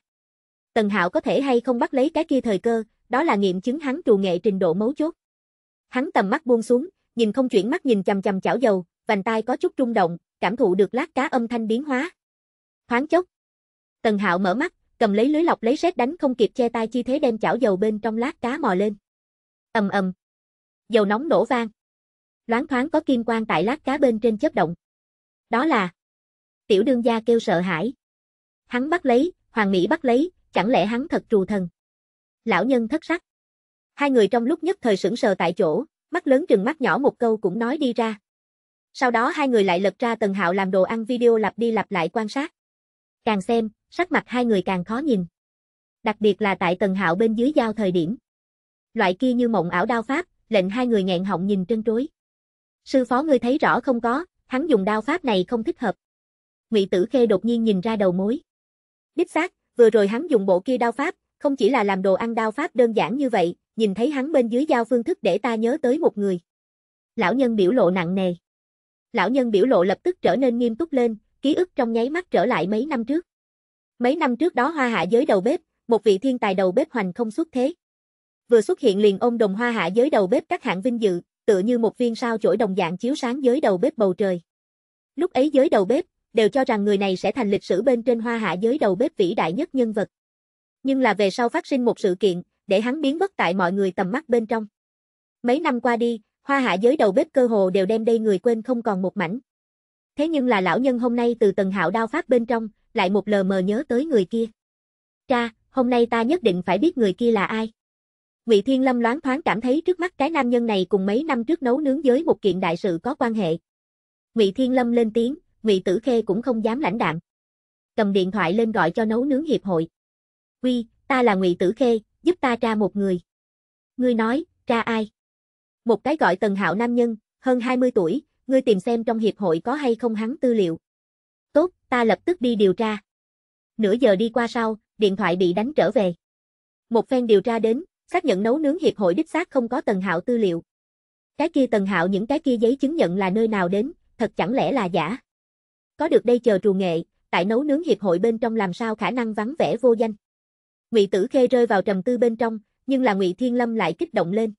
Tần Hạo có thể hay không bắt lấy cái kia thời cơ, đó là nghiệm chứng hắn trù nghệ trình độ mấu chốt. Hắn tầm mắt buông xuống, nhìn không chuyển mắt nhìn chằm chằm chảo dầu, vành tai có chút rung động, cảm thụ được lát cá âm thanh biến hóa. Thoáng chốc, Tần Hạo mở mắt, cầm lấy lưới lọc lấy sét đánh không kịp che tay chi thế đem chảo dầu bên trong lát cá mò lên. Ầm ầm. Dầu nóng nổ vang. Loáng thoáng có kim quang tại lát cá bên trên chớp động. Đó là Tiểu đương gia kêu sợ hãi. Hắn bắt lấy, Hoàng Mỹ bắt lấy, chẳng lẽ hắn thật trù thần? Lão nhân thất sắc. Hai người trong lúc nhất thời sững sờ tại chỗ, mắt lớn trừng mắt nhỏ một câu cũng nói đi ra. Sau đó hai người lại lật ra Tần Hạo làm đồ ăn video lặp đi lặp lại quan sát. Càng xem, sắc mặt hai người càng khó nhìn. Đặc biệt là tại Tần Hạo bên dưới giao thời điểm. Loại kia như mộng ảo đao pháp, lệnh hai người nghẹn họng nhìn trân trối. Sư phó ngươi thấy rõ không có, hắn dùng đao pháp này không thích hợp. Ngụy Tử Khê đột nhiên nhìn ra đầu mối. Đích xác, vừa rồi hắn dùng bộ kia đao pháp, không chỉ là làm đồ ăn đao pháp đơn giản như vậy, nhìn thấy hắn bên dưới giao phương thức để ta nhớ tới một người. Lão nhân biểu lộ nặng nề. Lão nhân biểu lộ lập tức trở nên nghiêm túc lên, ký ức trong nháy mắt trở lại mấy năm trước. Mấy năm trước đó hoa hạ giới đầu bếp, một vị thiên tài đầu bếp hoành không xuất thế. Vừa xuất hiện liền ôm đồng hoa hạ giới đầu bếp các hạng vinh dự, tựa như một viên sao chổi đồng dạng chiếu sáng giới đầu bếp bầu trời. Lúc ấy giới đầu bếp, đều cho rằng người này sẽ thành lịch sử bên trên hoa hạ giới đầu bếp vĩ đại nhất nhân vật. Nhưng là về sau phát sinh một sự kiện, để hắn biến mất tại mọi người tầm mắt bên trong. Mấy năm qua đi, hoa hạ giới đầu bếp cơ hồ đều đem đây người quên không còn một mảnh. Thế nhưng là lão nhân hôm nay từ tầng hạo đao pháp bên trong, lại một lờ mờ nhớ tới người kia. Cha, hôm nay ta nhất định phải biết người kia là ai. Ngụy Thiên Lâm loáng thoáng cảm thấy trước mắt cái nam nhân này cùng mấy năm trước nấu nướng giới một kiện đại sự có quan hệ. Ngụy Thiên Lâm lên tiếng, Ngụy Tử Khê cũng không dám lãnh đạm. Cầm điện thoại lên gọi cho nấu nướng hiệp hội. "Uy, ta là Ngụy Tử Khê, giúp ta tra một người." Ngươi nói, "Tra ai?" Một cái gọi Tần Hạo nam nhân, hơn 20 tuổi, ngươi tìm xem trong hiệp hội có hay không hắn tư liệu. "Tốt, ta lập tức đi điều tra." Nửa giờ đi qua sau, điện thoại bị đánh trở về. Một phen điều tra đến, xác nhận nấu nướng hiệp hội đích xác không có Tần Hạo tư liệu. Cái kia Tần Hạo những cái kia giấy chứng nhận là nơi nào đến, thật chẳng lẽ là giả. Có được đây chờ trù nghệ, tại nấu nướng hiệp hội bên trong làm sao khả năng vắng vẻ vô danh. Ngụy Tử Khê rơi vào trầm tư bên trong, nhưng là Ngụy Thiên Lâm lại kích động lên.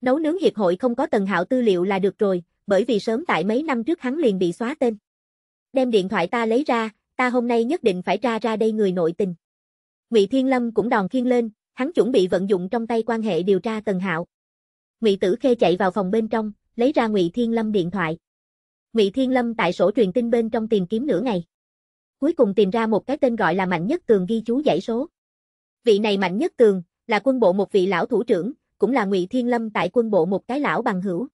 Nấu nướng hiệp hội không có Tần Hạo tư liệu là được rồi, bởi vì sớm tại mấy năm trước hắn liền bị xóa tên. Đem điện thoại ta lấy ra, ta hôm nay nhất định phải tra ra đây người nội tình. Ngụy Thiên Lâm cũng đòn khiên lên, hắn chuẩn bị vận dụng trong tay quan hệ điều tra Tần Hạo. Ngụy Tử Khê chạy vào phòng bên trong, lấy ra Ngụy Thiên Lâm điện thoại. Ngụy Thiên Lâm tại sổ truyền tin bên trong tìm kiếm nửa ngày. Cuối cùng tìm ra một cái tên gọi là Mạnh Nhất Tường ghi chú dãy số. Vị này Mạnh Nhất Tường là quân bộ một vị lão thủ trưởng, cũng là Ngụy Thiên Lâm tại quân bộ một cái lão bằng hữu.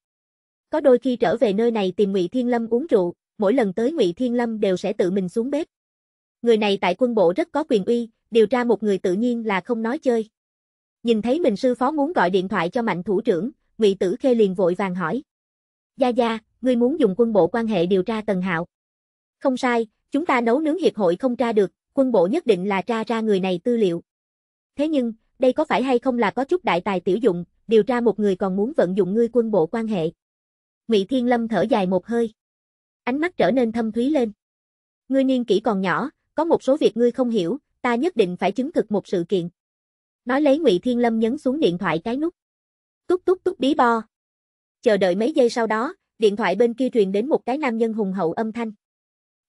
Có đôi khi trở về nơi này tìm Ngụy Thiên Lâm uống rượu, mỗi lần tới Ngụy Thiên Lâm đều sẽ tự mình xuống bếp. Người này tại quân bộ rất có quyền uy, điều tra một người tự nhiên là không nói chơi. Nhìn thấy mình sư phó muốn gọi điện thoại cho mạnh thủ trưởng, Ngụy Tử Khê liền vội vàng hỏi. Gia Gia, ngươi muốn dùng quân bộ quan hệ điều tra Tần Hạo. Không sai, chúng ta nấu nướng hiệp hội không tra được, quân bộ nhất định là tra ra người này tư liệu. Thế nhưng, đây có phải hay không là có chút đại tài tiểu dụng, điều tra một người còn muốn vận dụng ngươi quân bộ quan hệ. Ngụy Thiên Lâm thở dài một hơi. Ánh mắt trở nên thâm thúy lên. Ngươi niên kỷ còn nhỏ, có một số việc ngươi không hiểu, ta nhất định phải chứng thực một sự kiện. Nói lấy Ngụy Thiên Lâm nhấn xuống điện thoại cái nút. Túc túc túc bí bo. Chờ đợi mấy giây sau đó, điện thoại bên kia truyền đến một cái nam nhân hùng hậu âm thanh.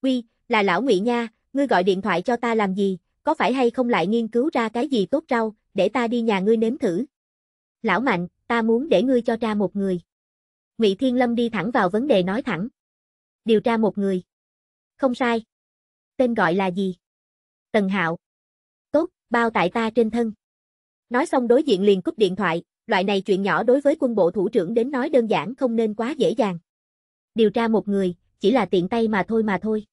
quy là lão Ngụy nha, ngươi gọi điện thoại cho ta làm gì, có phải hay không lại nghiên cứu ra cái gì tốt rau, để ta đi nhà ngươi nếm thử?" "Lão Mạnh, ta muốn để ngươi cho ra một người." Ngụy Thiên Lâm đi thẳng vào vấn đề nói thẳng. "Điều tra một người." "Không sai." "Tên gọi là gì?" "Tần Hạo." bao tại ta trên thân. Nói xong đối diện liền cúp điện thoại, loại này chuyện nhỏ đối với quân bộ thủ trưởng đến nói đơn giản không nên quá dễ dàng. Điều tra một người, chỉ là tiện tay mà thôi mà thôi.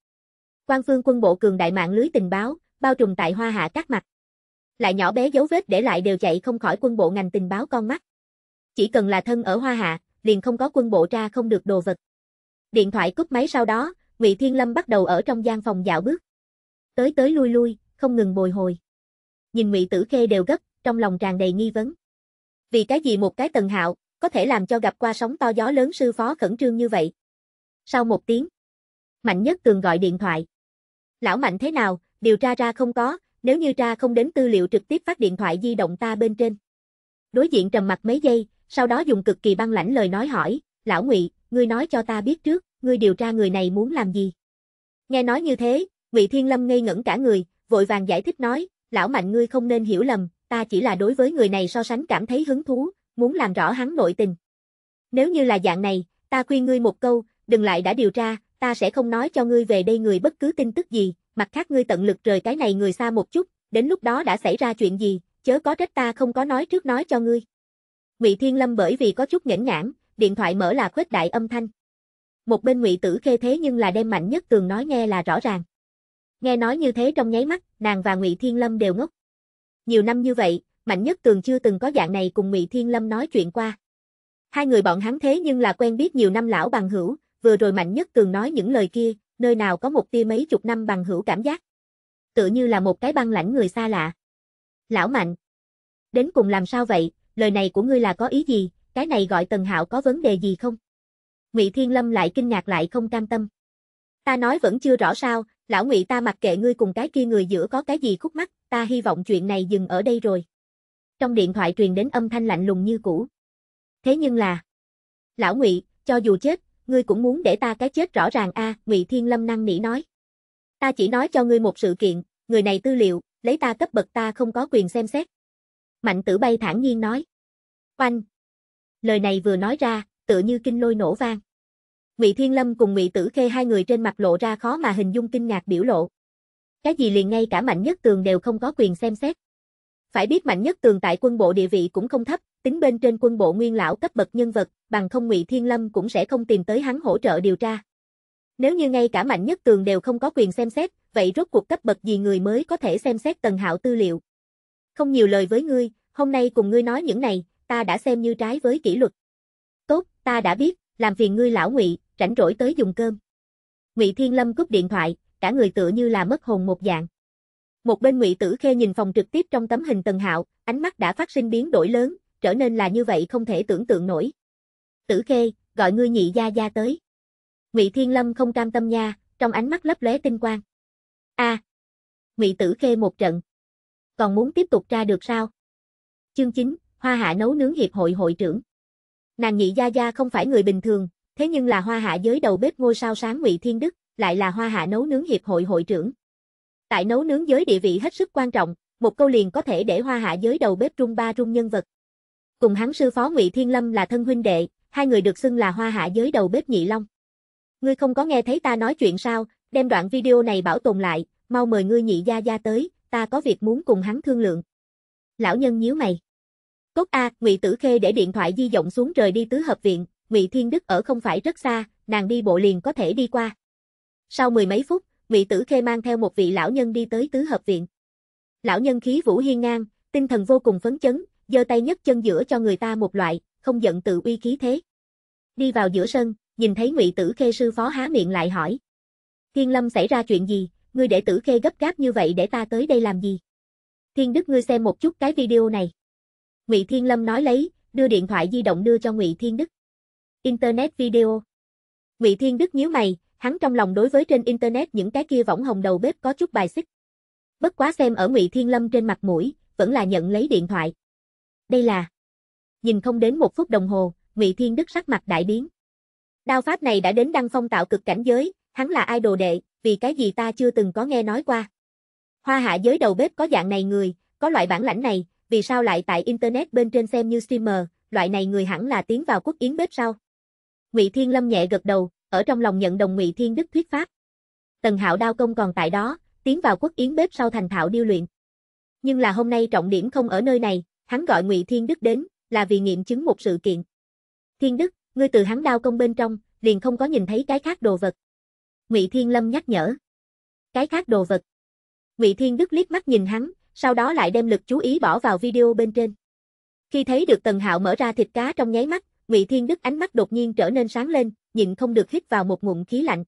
Quan phương quân bộ cường đại mạng lưới tình báo, bao trùm tại hoa hạ các mặt. Lại nhỏ bé dấu vết để lại đều chạy không khỏi quân bộ ngành tình báo con mắt. Chỉ cần là thân ở hoa hạ, liền không có quân bộ tra không được đồ vật. Điện thoại cúp máy sau đó, Ngụy Thiên Lâm bắt đầu ở trong gian phòng dạo bước. Tới tới lui lui, không ngừng bồi hồi nhìn Ngụy Tử Khê đều gấp, trong lòng tràn đầy nghi vấn. Vì cái gì một cái Tần Hạo có thể làm cho gặp qua sóng to gió lớn sư phó khẩn trương như vậy? Sau một tiếng, Mạnh Nhất Cường gọi điện thoại. Lão Mạnh thế nào, điều tra ra không có, nếu như tra không đến tư liệu trực tiếp phát điện thoại di động ta bên trên. Đối diện trầm mặc mấy giây, sau đó dùng cực kỳ băng lãnh lời nói hỏi, lão Ngụy, ngươi nói cho ta biết trước, ngươi điều tra người này muốn làm gì? Nghe nói như thế, Ngụy Thiên Lâm ngây ngẩn cả người, vội vàng giải thích nói, lão mạnh ngươi không nên hiểu lầm, ta chỉ là đối với người này so sánh cảm thấy hứng thú, muốn làm rõ hắn nội tình. Nếu như là dạng này, ta khuyên ngươi một câu, đừng lại đã điều tra, ta sẽ không nói cho ngươi về đây người bất cứ tin tức gì, mặt khác ngươi tận lực rời cái này người xa một chút, đến lúc đó đã xảy ra chuyện gì, chớ có trách ta không có nói trước nói cho ngươi. Ngụy Thiên Lâm bởi vì có chút nhẫn nhãn, điện thoại mở là khuếch đại âm thanh. Một bên Ngụy Tử Khê thế nhưng là đem mạnh nhất tường nói nghe là rõ ràng. Nghe nói như thế trong nháy mắt, nàng và Ngụy Thiên Lâm đều ngốc. Nhiều năm như vậy, Mạnh Nhất Tường chưa từng có dạng này cùng Ngụy Thiên Lâm nói chuyện qua. Hai người bọn hắn thế nhưng là quen biết nhiều năm lão bằng hữu, vừa rồi Mạnh Nhất Tường nói những lời kia, nơi nào có một tia mấy chục năm bằng hữu cảm giác. Tự như là một cái băng lãnh người xa lạ. Lão Mạnh, đến cùng làm sao vậy, lời này của ngươi là có ý gì, cái này gọi Tần Hạo có vấn đề gì không? Ngụy Thiên Lâm lại kinh ngạc lại không cam tâm. Ta nói vẫn chưa rõ sao, lão ngụy ta mặc kệ ngươi cùng cái kia người giữa có cái gì khúc mắc, ta hy vọng chuyện này dừng ở đây rồi. Trong điện thoại truyền đến âm thanh lạnh lùng như cũ. Thế nhưng là, lão ngụy, cho dù chết, ngươi cũng muốn để ta cái chết rõ ràng a, Ngụy Thiên Lâm năng nỉ nói. Ta chỉ nói cho ngươi một sự kiện, người này tư liệu, lấy ta cấp bậc ta không có quyền xem xét. Mạnh Tử Bay thản nhiên nói. Oanh. Lời này vừa nói ra, tựa như kinh lôi nổ vang. Ngụy Thiên Lâm cùng Ngụy Tử Khê hai người trên mặt lộ ra khó mà hình dung kinh ngạc biểu lộ. Cái gì liền ngay cả mạnh nhất tường đều không có quyền xem xét. Phải biết mạnh nhất tường tại quân bộ địa vị cũng không thấp, tính bên trên quân bộ nguyên lão cấp bậc nhân vật, bằng không Ngụy Thiên Lâm cũng sẽ không tìm tới hắn hỗ trợ điều tra. Nếu như ngay cả mạnh nhất tường đều không có quyền xem xét, vậy rốt cuộc cấp bậc gì người mới có thể xem xét Tần Hạo tư liệu. Không nhiều lời với ngươi, hôm nay cùng ngươi nói những này, ta đã xem như trái với kỷ luật. Tốt, ta đã biết, làm phiền ngươi lão Ngụy, rảnh rỗi tới dùng cơm. Ngụy Thiên Lâm cúp điện thoại, cả người tựa như là mất hồn một dạng. Một bên Ngụy Tử Khê nhìn phòng trực tiếp trong tấm hình Tần Hạo, ánh mắt đã phát sinh biến đổi lớn, trở nên là như vậy không thể tưởng tượng nổi. Tử Khê, gọi ngươi nhị gia gia tới. Ngụy Thiên Lâm không cam tâm nha, trong ánh mắt lấp lóe tinh quang. A. Ngụy Tử Khê một trận. Còn muốn tiếp tục tra được sao? Chương 9, Hoa Hạ nấu nướng hiệp hội hội trưởng. Nàng nhị gia gia không phải người bình thường, Thế nhưng là hoa hạ giới đầu bếp ngôi sao sáng Ngụy Thiên Đức, lại là hoa hạ nấu nướng hiệp hội hội trưởng. Tại nấu nướng giới địa vị hết sức quan trọng, một câu liền có thể để hoa hạ giới đầu bếp trung ba trung nhân vật. Cùng hắn sư phó Ngụy Thiên Lâm là thân huynh đệ, hai người được xưng là hoa hạ giới đầu bếp nhị long. Ngươi không có nghe thấy ta nói chuyện sao, đem đoạn video này bảo tồn lại, mau mời ngươi nhị gia gia tới, ta có việc muốn cùng hắn thương lượng. Lão nhân nhíu mày. Cốt A, Ngụy Tử Khê để điện thoại di động xuống rời đi tứ hợp viện, Ngụy Thiên Đức ở không phải rất xa, nàng đi bộ liền có thể đi qua. Sau mười mấy phút, Ngụy Tử Khê mang theo một vị lão nhân đi tới tứ hợp viện. Lão nhân khí vũ hiên ngang, tinh thần vô cùng phấn chấn, giơ tay nhấc chân giữa cho người ta một loại, không giận tự uy khí thế. Đi vào giữa sân, nhìn thấy Ngụy Tử Khê sư phó há miệng lại hỏi: "Thiên Lâm xảy ra chuyện gì, ngươi để Tử Khê gấp gáp như vậy để ta tới đây làm gì?" "Thiên Đức ngươi xem một chút cái video này." Ngụy Thiên Lâm nói lấy, đưa điện thoại di động đưa cho Ngụy Thiên Đức. Internet video. Ngụy Thiên Đức nhíu mày, hắn trong lòng đối với trên internet những cái kia võng hồng đầu bếp có chút bài xích. Bất quá xem ở Ngụy Thiên Lâm trên mặt mũi, vẫn là nhận lấy điện thoại. Đây là Nhìn không đến một phút đồng hồ, Ngụy Thiên Đức sắc mặt đại biến. Đao pháp này đã đến đăng phong tạo cực cảnh giới, hắn là ai đồ đệ, vì cái gì ta chưa từng có nghe nói qua. Hoa hạ giới đầu bếp có dạng này người, có loại bản lãnh này, vì sao lại tại internet bên trên xem như streamer, loại này người hẳn là tiến vào quốc yến bếp sau? Ngụy Thiên Lâm nhẹ gật đầu, ở trong lòng nhận đồng Ngụy Thiên Đức thuyết pháp. Tần Hạo đao công còn tại đó, tiến vào quốc yến bếp sau thành thạo điêu luyện. Nhưng là hôm nay trọng điểm không ở nơi này, hắn gọi Ngụy Thiên Đức đến, là vì nghiệm chứng một sự kiện. Thiên Đức, ngươi từ hắn đao công bên trong, liền không có nhìn thấy cái khác đồ vật. Ngụy Thiên Lâm nhắc nhở. Cái khác đồ vật. Ngụy Thiên Đức liếc mắt nhìn hắn, sau đó lại đem lực chú ý bỏ vào video bên trên. Khi thấy được Tần Hạo mở ra thịt cá trong nháy mắt, Ngụy Thiên Đức ánh mắt đột nhiên trở nên sáng lên, nhịn không được hít vào một ngụm khí lạnh.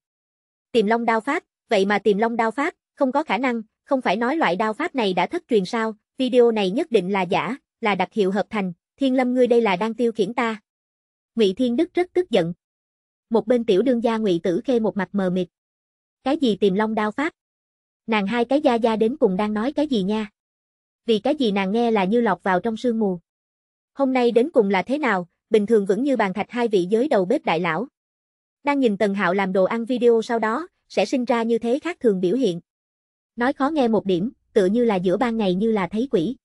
Tiềm Long đao pháp, vậy mà Tiềm Long đao pháp, không có khả năng, không phải nói loại đao pháp này đã thất truyền sao? Video này nhất định là giả, là đặc hiệu hợp thành, Thiên Lâm ngươi đây là đang tiêu khiển ta. Ngụy Thiên Đức rất tức giận. Một bên tiểu đương gia Ngụy Tử Khê một mặt mờ mịt. Cái gì Tiềm Long đao pháp? Nàng hai cái gia gia đến cùng đang nói cái gì nha? Vì cái gì nàng nghe là như lọt vào trong sương mù. Hôm nay đến cùng là thế nào, bình thường vẫn như bàn thạch hai vị giới đầu bếp đại lão. Đang nhìn Tần Hạo làm đồ ăn video sau đó, sẽ sinh ra như thế khác thường biểu hiện. Nói khó nghe một điểm, tựa như là giữa ban ngày như là thấy quỷ.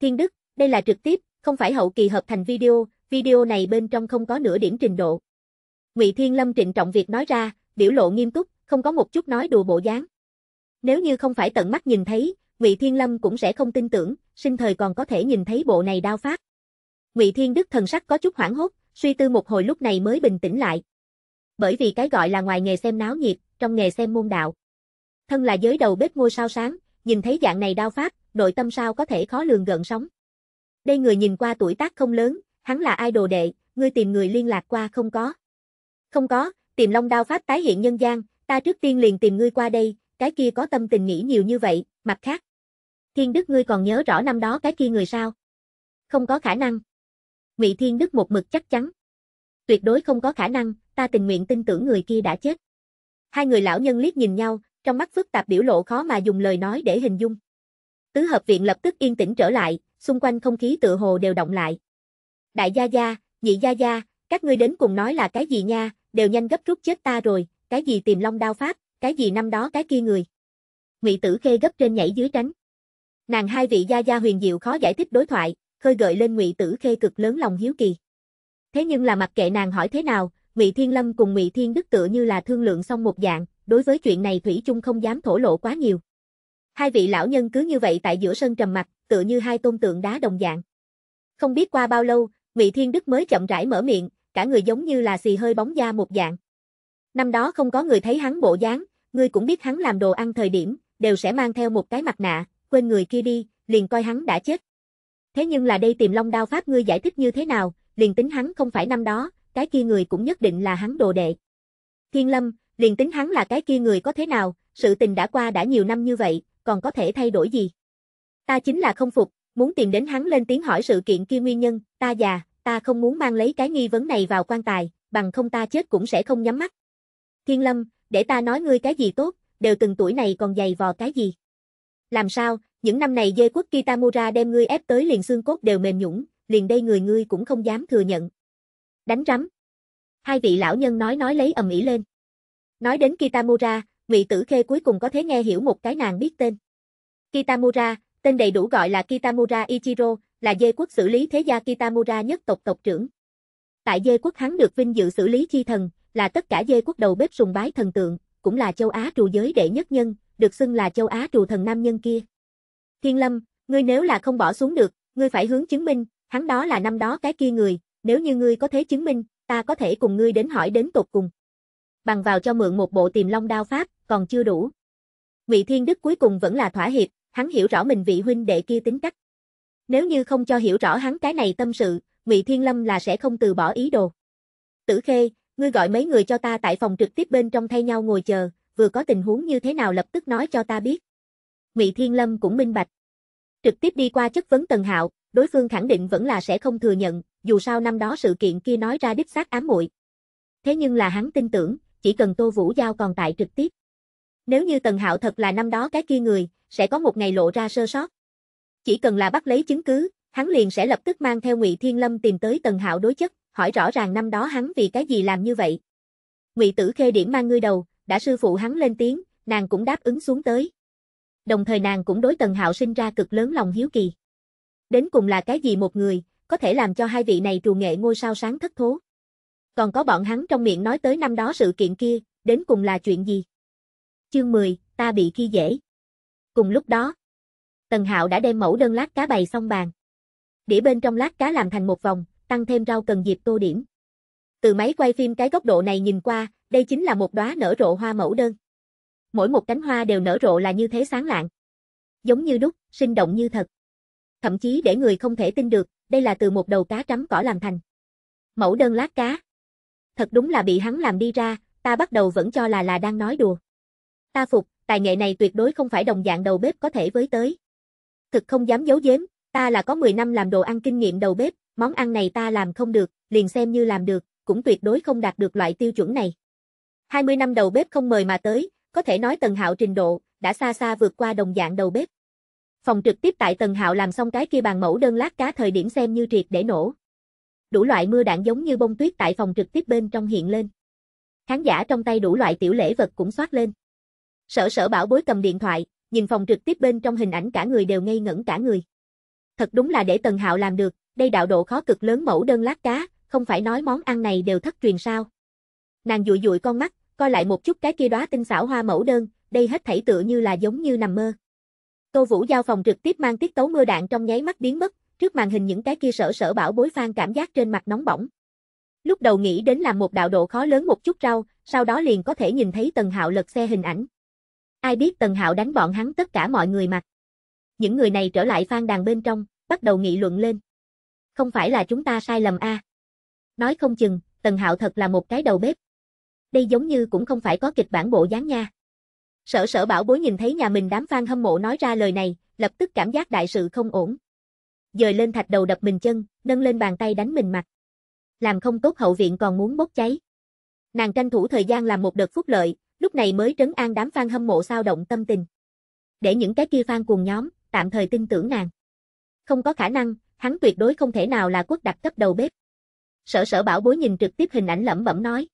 Thiên Đức, đây là trực tiếp, không phải hậu kỳ hợp thành video, video này bên trong không có nửa điểm trình độ. Ngụy Thiên Lâm trịnh trọng việc nói ra, biểu lộ nghiêm túc, không có một chút nói đùa bộ dáng. Nếu như không phải tận mắt nhìn thấy, Ngụy Thiên Lâm cũng sẽ không tin tưởng, sinh thời còn có thể nhìn thấy bộ này đao phát Ngụy Thiên Đức thần sắc có chút hoảng hốt, suy tư một hồi lúc này mới bình tĩnh lại. Bởi vì cái gọi là ngoài nghề xem náo nhiệt, trong nghề xem môn đạo. Thân là giới đầu bếp ngôi sao sáng, nhìn thấy dạng này đao pháp, nội tâm sao có thể khó lường gần sống? Đây người nhìn qua tuổi tác không lớn, hắn là ai đồ đệ, ngươi tìm người liên lạc qua không có. Không có, tìm Long Đao Pháp tái hiện nhân gian, ta trước tiên liền tìm ngươi qua đây, cái kia có tâm tình nghĩ nhiều như vậy, mặt khác. Thiên Đức ngươi còn nhớ rõ năm đó cái kia người sao? Không có khả năng. Ngụy Thiên Đức một mực chắc chắn. Tuyệt đối không có khả năng, ta tình nguyện tin tưởng người kia đã chết. Hai người lão nhân liếc nhìn nhau, trong mắt phức tạp biểu lộ khó mà dùng lời nói để hình dung. Tứ hợp viện lập tức yên tĩnh trở lại, xung quanh không khí tựa hồ đều động lại. Đại gia gia, nhị gia gia, các ngươi đến cùng nói là cái gì nha, đều nhanh gấp rút chết ta rồi, cái gì tìm long đao pháp, cái gì năm đó cái kia người. Ngụy Tử Khê gấp trên nhảy dưới tránh. Nàng hai vị gia gia huyền diệu khó giải thích đối thoại, khơi gợi lên Ngụy Tử Khê cực lớn lòng hiếu kỳ. Thế nhưng là mặc kệ nàng hỏi thế nào, Ngụy Thiên Lâm cùng Ngụy Thiên Đức tựa như là thương lượng xong một dạng, đối với chuyện này thủy chung không dám thổ lộ quá nhiều. Hai vị lão nhân cứ như vậy tại giữa sân trầm mặc, tựa như hai tôn tượng đá đồng dạng. Không biết qua bao lâu, Ngụy Thiên Đức mới chậm rãi mở miệng, cả người giống như là xì hơi bóng da một dạng. Năm đó không có người thấy hắn bộ dáng, ngươi cũng biết hắn làm đồ ăn thời điểm, đều sẽ mang theo một cái mặt nạ, quên người kia đi, liền coi hắn đã chết. Thế nhưng là đây tìm long đao pháp ngươi giải thích như thế nào, liền tính hắn không phải năm đó, cái kia người cũng nhất định là hắn đồ đệ. Thiên Lâm, liền tính hắn là cái kia người có thế nào, sự tình đã qua đã nhiều năm như vậy, còn có thể thay đổi gì? Ta chính là không phục, muốn tìm đến hắn lên tiếng hỏi sự kiện kia nguyên nhân, ta già, ta không muốn mang lấy cái nghi vấn này vào quan tài, bằng không ta chết cũng sẽ không nhắm mắt. Thiên Lâm, để ta nói ngươi cái gì tốt, đều từng tuổi này còn dày vò cái gì? Làm sao, những năm này dê quốc Kitamura đem ngươi ép tới liền xương cốt đều mềm nhũng, liền đây người ngươi cũng không dám thừa nhận. Đánh rắm. Hai vị lão nhân nói nói lấy ầm ĩ lên. Nói đến Kitamura, Ngụy Tử Khê cuối cùng có thể nghe hiểu một cái nàng biết tên. Kitamura, tên đầy đủ gọi là Kitamura Ichiro, là dê quốc xử lý thế gia Kitamura nhất tộc tộc trưởng. Tại dê quốc hắn được vinh dự xử lý chi thần, là tất cả dê quốc đầu bếp sùng bái thần tượng, cũng là châu Á trù giới đệ nhất nhân, được xưng là châu Á trù thần nam nhân kia. Thiên Lâm, ngươi nếu là không bỏ xuống được, ngươi phải hướng chứng minh, hắn đó là năm đó cái kia người, nếu như ngươi có thế chứng minh, ta có thể cùng ngươi đến hỏi đến tột cùng. Bằng vào cho mượn một bộ tìm long đao pháp, còn chưa đủ. Ngụy Thiên Đức cuối cùng vẫn là thỏa hiệp, hắn hiểu rõ mình vị huynh đệ kia tính cách. Nếu như không cho hiểu rõ hắn cái này tâm sự, Ngụy Thiên Lâm là sẽ không từ bỏ ý đồ. Tử Khê, ngươi gọi mấy người cho ta tại phòng trực tiếp bên trong thay nhau ngồi chờ, vừa có tình huống như thế nào lập tức nói cho ta biết. Ngụy Thiên Lâm cũng minh bạch. Trực tiếp đi qua chất vấn Tần Hạo, đối phương khẳng định vẫn là sẽ không thừa nhận, dù sao năm đó sự kiện kia nói ra đích xác ám muội. Thế nhưng là hắn tin tưởng, chỉ cần Tô Vũ Giao còn tại trực tiếp. Nếu như Tần Hạo thật là năm đó cái kia người, sẽ có một ngày lộ ra sơ sót. Chỉ cần là bắt lấy chứng cứ, hắn liền sẽ lập tức mang theo Ngụy Thiên Lâm tìm tới Tần Hạo đối chất, hỏi rõ ràng năm đó hắn vì cái gì làm như vậy. Ngụy Tử Khê điểm mang ngươi đầu, đã sư phụ hắn lên tiếng, nàng cũng đáp ứng xuống tới đồng thời nàng cũng đối Tần Hạo sinh ra cực lớn lòng hiếu kỳ. Đến cùng là cái gì một người, có thể làm cho hai vị này trù nghệ ngôi sao sáng thất thố. Còn có bọn hắn trong miệng nói tới năm đó sự kiện kia, đến cùng là chuyện gì? Chương 10, ta bị khi dễ. Cùng lúc đó, Tần Hạo đã đem mẫu đơn lát cá bày xong bàn. Đĩa bên trong lát cá làm thành một vòng, tăng thêm rau cần dịp tô điểm. Từ máy quay phim cái góc độ này nhìn qua, đây chính là một đóa nở rộ hoa mẫu đơn mỗi một cánh hoa đều nở rộ là như thế sáng lạng. Giống như đúc, sinh động như thật. Thậm chí để người không thể tin được, đây là từ một đầu cá trắm cỏ làm thành. Mẫu đơn lát cá. Thật đúng là bị hắn làm đi ra, ta bắt đầu vẫn cho là là đang nói đùa. Ta phục, tài nghệ này tuyệt đối không phải đồng dạng đầu bếp có thể với tới. Thực không dám giấu giếm, ta là có 10 năm làm đồ ăn kinh nghiệm đầu bếp, món ăn này ta làm không được, liền xem như làm được, cũng tuyệt đối không đạt được loại tiêu chuẩn này. 20 năm đầu bếp không mời mà tới, có thể nói Tần Hạo trình độ đã xa xa vượt qua đồng dạng đầu bếp. Phòng trực tiếp tại Tần Hạo làm xong cái kia bàn mẫu đơn lát cá thời điểm xem như triệt để nổ. Đủ loại mưa đạn giống như bông tuyết tại phòng trực tiếp bên trong hiện lên. Khán giả trong tay đủ loại tiểu lễ vật cũng xoát lên. Sở sở bảo bối cầm điện thoại, nhìn phòng trực tiếp bên trong hình ảnh cả người đều ngây ngẩn cả người. Thật đúng là để Tần Hạo làm được, đây đạo độ khó cực lớn mẫu đơn lát cá, không phải nói món ăn này đều thất truyền sao. Nàng dụi dụi con mắt, coi lại một chút cái kia đóa tinh xảo hoa mẫu đơn, đây hết thảy tựa như là giống như nằm mơ. Tô Vũ giao phòng trực tiếp mang tiết tấu mưa đạn trong nháy mắt biến mất, trước màn hình những cái kia sở sở bảo bối phan cảm giác trên mặt nóng bỏng. Lúc đầu nghĩ đến làm một đạo độ khó lớn một chút rau, sau đó liền có thể nhìn thấy Tần Hạo lật xe hình ảnh. Ai biết Tần Hạo đánh bọn hắn tất cả mọi người mặt. Những người này trở lại phan đàn bên trong, bắt đầu nghị luận lên. Không phải là chúng ta sai lầm a Nói không chừng, Tần Hạo thật là một cái đầu bếp đây giống như cũng không phải có kịch bản bộ dáng nha. Sở sở bảo bối nhìn thấy nhà mình đám fan hâm mộ nói ra lời này, lập tức cảm giác đại sự không ổn. Dời lên thạch đầu đập mình chân, nâng lên bàn tay đánh mình mặt. Làm không tốt hậu viện còn muốn bốc cháy. Nàng tranh thủ thời gian làm một đợt phúc lợi, lúc này mới trấn an đám fan hâm mộ sao động tâm tình. Để những cái kia fan cuồng nhóm, tạm thời tin tưởng nàng. Không có khả năng, hắn tuyệt đối không thể nào là quốc đặc cấp đầu bếp. Sở sở bảo bối nhìn trực tiếp hình ảnh lẩm bẩm nói.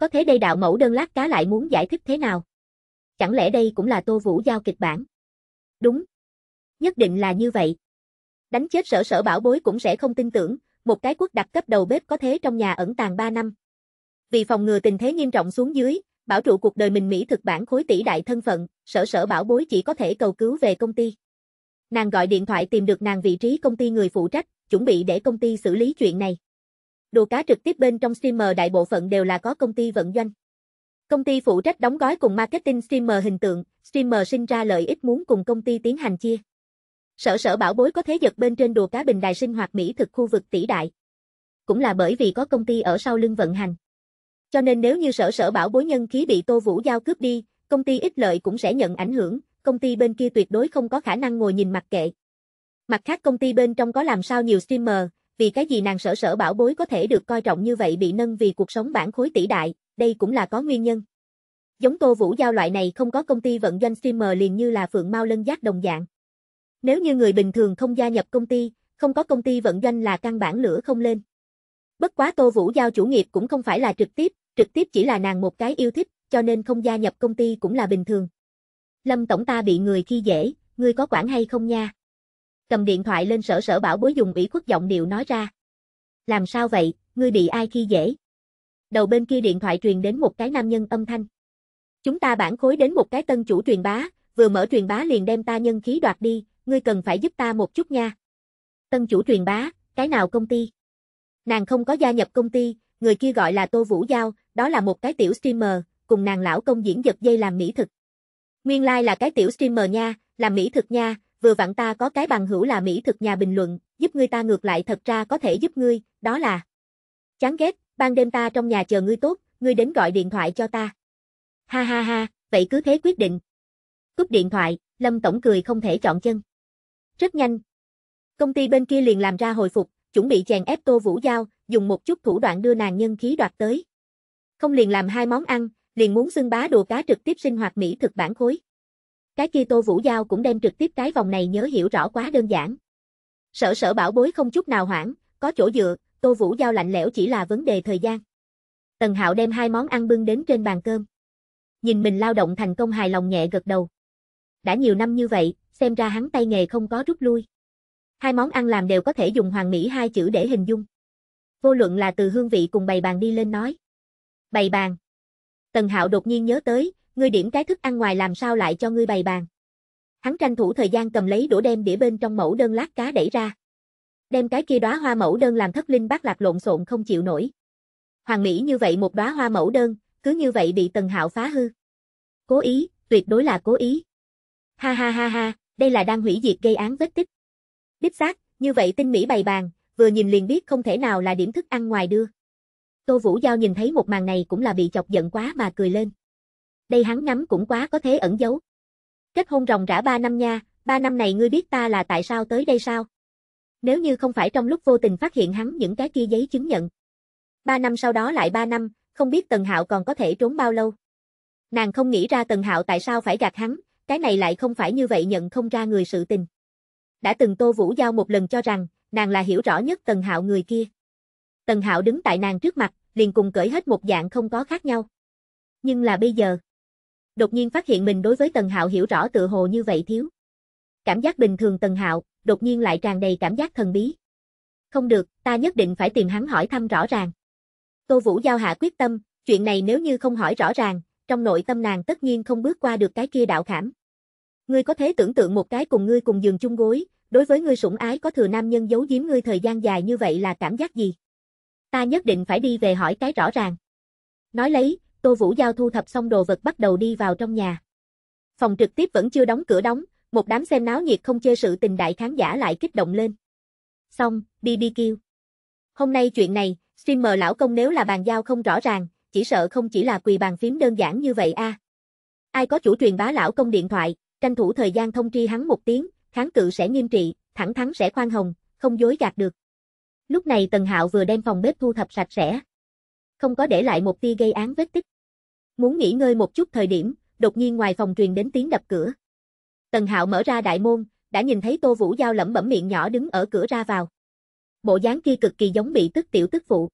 Có thế đây đạo mẫu đơn lát cá lại muốn giải thích thế nào? Chẳng lẽ đây cũng là Tô Vũ giao kịch bản? Đúng. Nhất định là như vậy. Đánh chết sở sở bảo bối cũng sẽ không tin tưởng, một cái quốc đặc cấp đầu bếp có thế trong nhà ẩn tàng 3 năm. Vì phòng ngừa tình thế nghiêm trọng xuống dưới, bảo trụ cuộc đời mình Mỹ thực bản khối tỷ đại thân phận, sở sở bảo bối chỉ có thể cầu cứu về công ty. Nàng gọi điện thoại tìm được nàng vị trí công ty người phụ trách, chuẩn bị để công ty xử lý chuyện này. Đồ cá trực tiếp bên trong streamer đại bộ phận đều là có công ty vận doanh. Công ty phụ trách đóng gói cùng marketing streamer hình tượng, streamer sinh ra lợi ích muốn cùng công ty tiến hành chia. Sở sở bảo bối có thế giật bên trên đồ cá bình đài sinh hoạt mỹ thực khu vực tỷ đại. Cũng là bởi vì có công ty ở sau lưng vận hành. Cho nên nếu như sở sở bảo bối nhân khí bị Tô Vũ Giao cướp đi, công ty ít lợi cũng sẽ nhận ảnh hưởng, công ty bên kia tuyệt đối không có khả năng ngồi nhìn mặc kệ. Mặt khác công ty bên trong có làm sao nhiều streamer, vì cái gì nàng sở sở bảo bối có thể được coi trọng như vậy bị nâng vì cuộc sống bản khối tỷ đại, đây cũng là có nguyên nhân. Giống Tô Vũ Giao loại này không có công ty vận doanh streamer liền như là Phượng Mao Lân Giác đồng dạng. Nếu như người bình thường không gia nhập công ty, không có công ty vận doanh là căn bản lửa không lên. Bất quá Tô Vũ Giao chủ nghiệp cũng không phải là trực tiếp, trực tiếp chỉ là nàng một cái yêu thích, cho nên không gia nhập công ty cũng là bình thường. Lâm Tổng ta bị người khi dễ, người có quản hay không nha? cầm điện thoại lên sở sở bảo bối dùng ủy khuất giọng điệu nói ra. Làm sao vậy, ngươi bị ai khi dễ? Đầu bên kia điện thoại truyền đến một cái nam nhân âm thanh. Chúng ta bản khối đến một cái tân chủ truyền bá, vừa mở truyền bá liền đem ta nhân khí đoạt đi, ngươi cần phải giúp ta một chút nha. Tân chủ truyền bá, cái nào công ty? Nàng không có gia nhập công ty, người kia gọi là Tô Vũ Giao, đó là một cái tiểu streamer, cùng nàng lão công diễn giật dây làm mỹ thực. Nguyên lai like là cái tiểu streamer nha, làm mỹ thực nha, vừa vặn ta có cái bằng hữu là mỹ thực nhà bình luận, giúp ngươi ta ngược lại thật ra có thể giúp ngươi, đó là Chán ghét, ban đêm ta trong nhà chờ ngươi tốt, ngươi đến gọi điện thoại cho ta. Ha ha ha, vậy cứ thế quyết định. Cúp điện thoại, Lâm Tổng cười không thể chọn chân. Rất nhanh. Công ty bên kia liền làm ra hồi phục, chuẩn bị chèn ép Tô Vũ Giao, dùng một chút thủ đoạn đưa nàng nhân khí đoạt tới. Không liền làm hai món ăn, liền muốn xưng bá đồ cá trực tiếp sinh hoạt mỹ thực bản khối. Cái kia Tô Vũ Giao cũng đem trực tiếp cái vòng này nhớ hiểu rõ quá đơn giản. Sở sở bảo bối không chút nào hoảng, có chỗ dựa, Tô Vũ Giao lạnh lẽo chỉ là vấn đề thời gian. Tần Hạo đem hai món ăn bưng đến trên bàn cơm. Nhìn mình lao động thành công hài lòng nhẹ gật đầu. Đã nhiều năm như vậy, xem ra hắn tay nghề không có rút lui. Hai món ăn làm đều có thể dùng hoàng mỹ hai chữ để hình dung. Vô luận là từ hương vị cùng bày bàn đi lên nói. Bày bàn. Tần Hạo đột nhiên nhớ tới, ngươi điểm cái thức ăn ngoài làm sao lại cho ngươi bày bàn. Hắn tranh thủ thời gian cầm lấy đũa đem đĩa bên trong mẫu đơn lát cá đẩy ra. Đem cái kia đóa hoa mẫu đơn làm thất linh bác lạc lộn xộn không chịu nổi. Hoàng Mỹ như vậy một đóa hoa mẫu đơn, cứ như vậy bị Tần Hạo phá hư. Cố ý, tuyệt đối là cố ý. Ha ha ha ha, đây là đang hủy diệt gây án vết tích. Đích xác, như vậy tinh mỹ bày bàn, vừa nhìn liền biết không thể nào là điểm thức ăn ngoài đưa. Tô Vũ Giao nhìn thấy một màn này cũng là bị chọc giận quá mà cười lên đây hắn ngắm cũng quá có thế ẩn giấu. Kết hôn ròng rã ba năm nha, ba năm này ngươi biết ta là tại sao tới đây sao? Nếu như không phải trong lúc vô tình phát hiện hắn những cái kia giấy chứng nhận. Ba năm sau đó lại ba năm, không biết Tần Hạo còn có thể trốn bao lâu. Nàng không nghĩ ra Tần Hạo tại sao phải gạt hắn, cái này lại không phải như vậy nhận không ra người sự tình. Đã từng Tô Vũ Giao một lần cho rằng, nàng là hiểu rõ nhất Tần Hạo người kia. Tần Hạo đứng tại nàng trước mặt, liền cùng cởi hết một dạng không có khác nhau. Nhưng là bây giờ, đột nhiên phát hiện mình đối với Tần Hạo hiểu rõ tự hồ như vậy thiếu. Cảm giác bình thường Tần Hạo, đột nhiên lại tràn đầy cảm giác thần bí. Không được, ta nhất định phải tìm hắn hỏi thăm rõ ràng. Tô Vũ Giao hạ quyết tâm, chuyện này nếu như không hỏi rõ ràng, trong nội tâm nàng tất nhiên không bước qua được cái kia đạo khảm. Ngươi có thể tưởng tượng một cái cùng ngươi cùng giường chung gối, đối với ngươi sủng ái có thừa nam nhân giấu giếm ngươi thời gian dài như vậy là cảm giác gì? Ta nhất định phải đi về hỏi cái rõ ràng. Nói lấy, Tô Vũ Giao thu thập xong đồ vật bắt đầu đi vào trong nhà. Phòng trực tiếp vẫn chưa đóng cửa đóng, một đám xem náo nhiệt không chê sự tình đại khán giả lại kích động lên. Xong, BBQ. Hôm nay chuyện này, streamer lão công nếu là bàn giao không rõ ràng, chỉ sợ không chỉ là quỳ bàn phím đơn giản như vậy a. Ai có chủ truyền bá lão công điện thoại, tranh thủ thời gian thông tri hắn một tiếng, kháng cự sẽ nghiêm trị, thẳng thắn sẽ khoan hồng, không dối gạt được. Lúc này Tần Hạo vừa đem phòng bếp thu thập sạch sẽ, không có để lại một tia gây án vết tích. Muốn nghỉ ngơi một chút thời điểm, đột nhiên ngoài phòng truyền đến tiếng đập cửa. Tần Hạo mở ra đại môn, đã nhìn thấy Tô Vũ Giao lẩm bẩm miệng nhỏ đứng ở cửa ra vào. Bộ dáng kia cực kỳ giống bị tức tiểu tức phụ.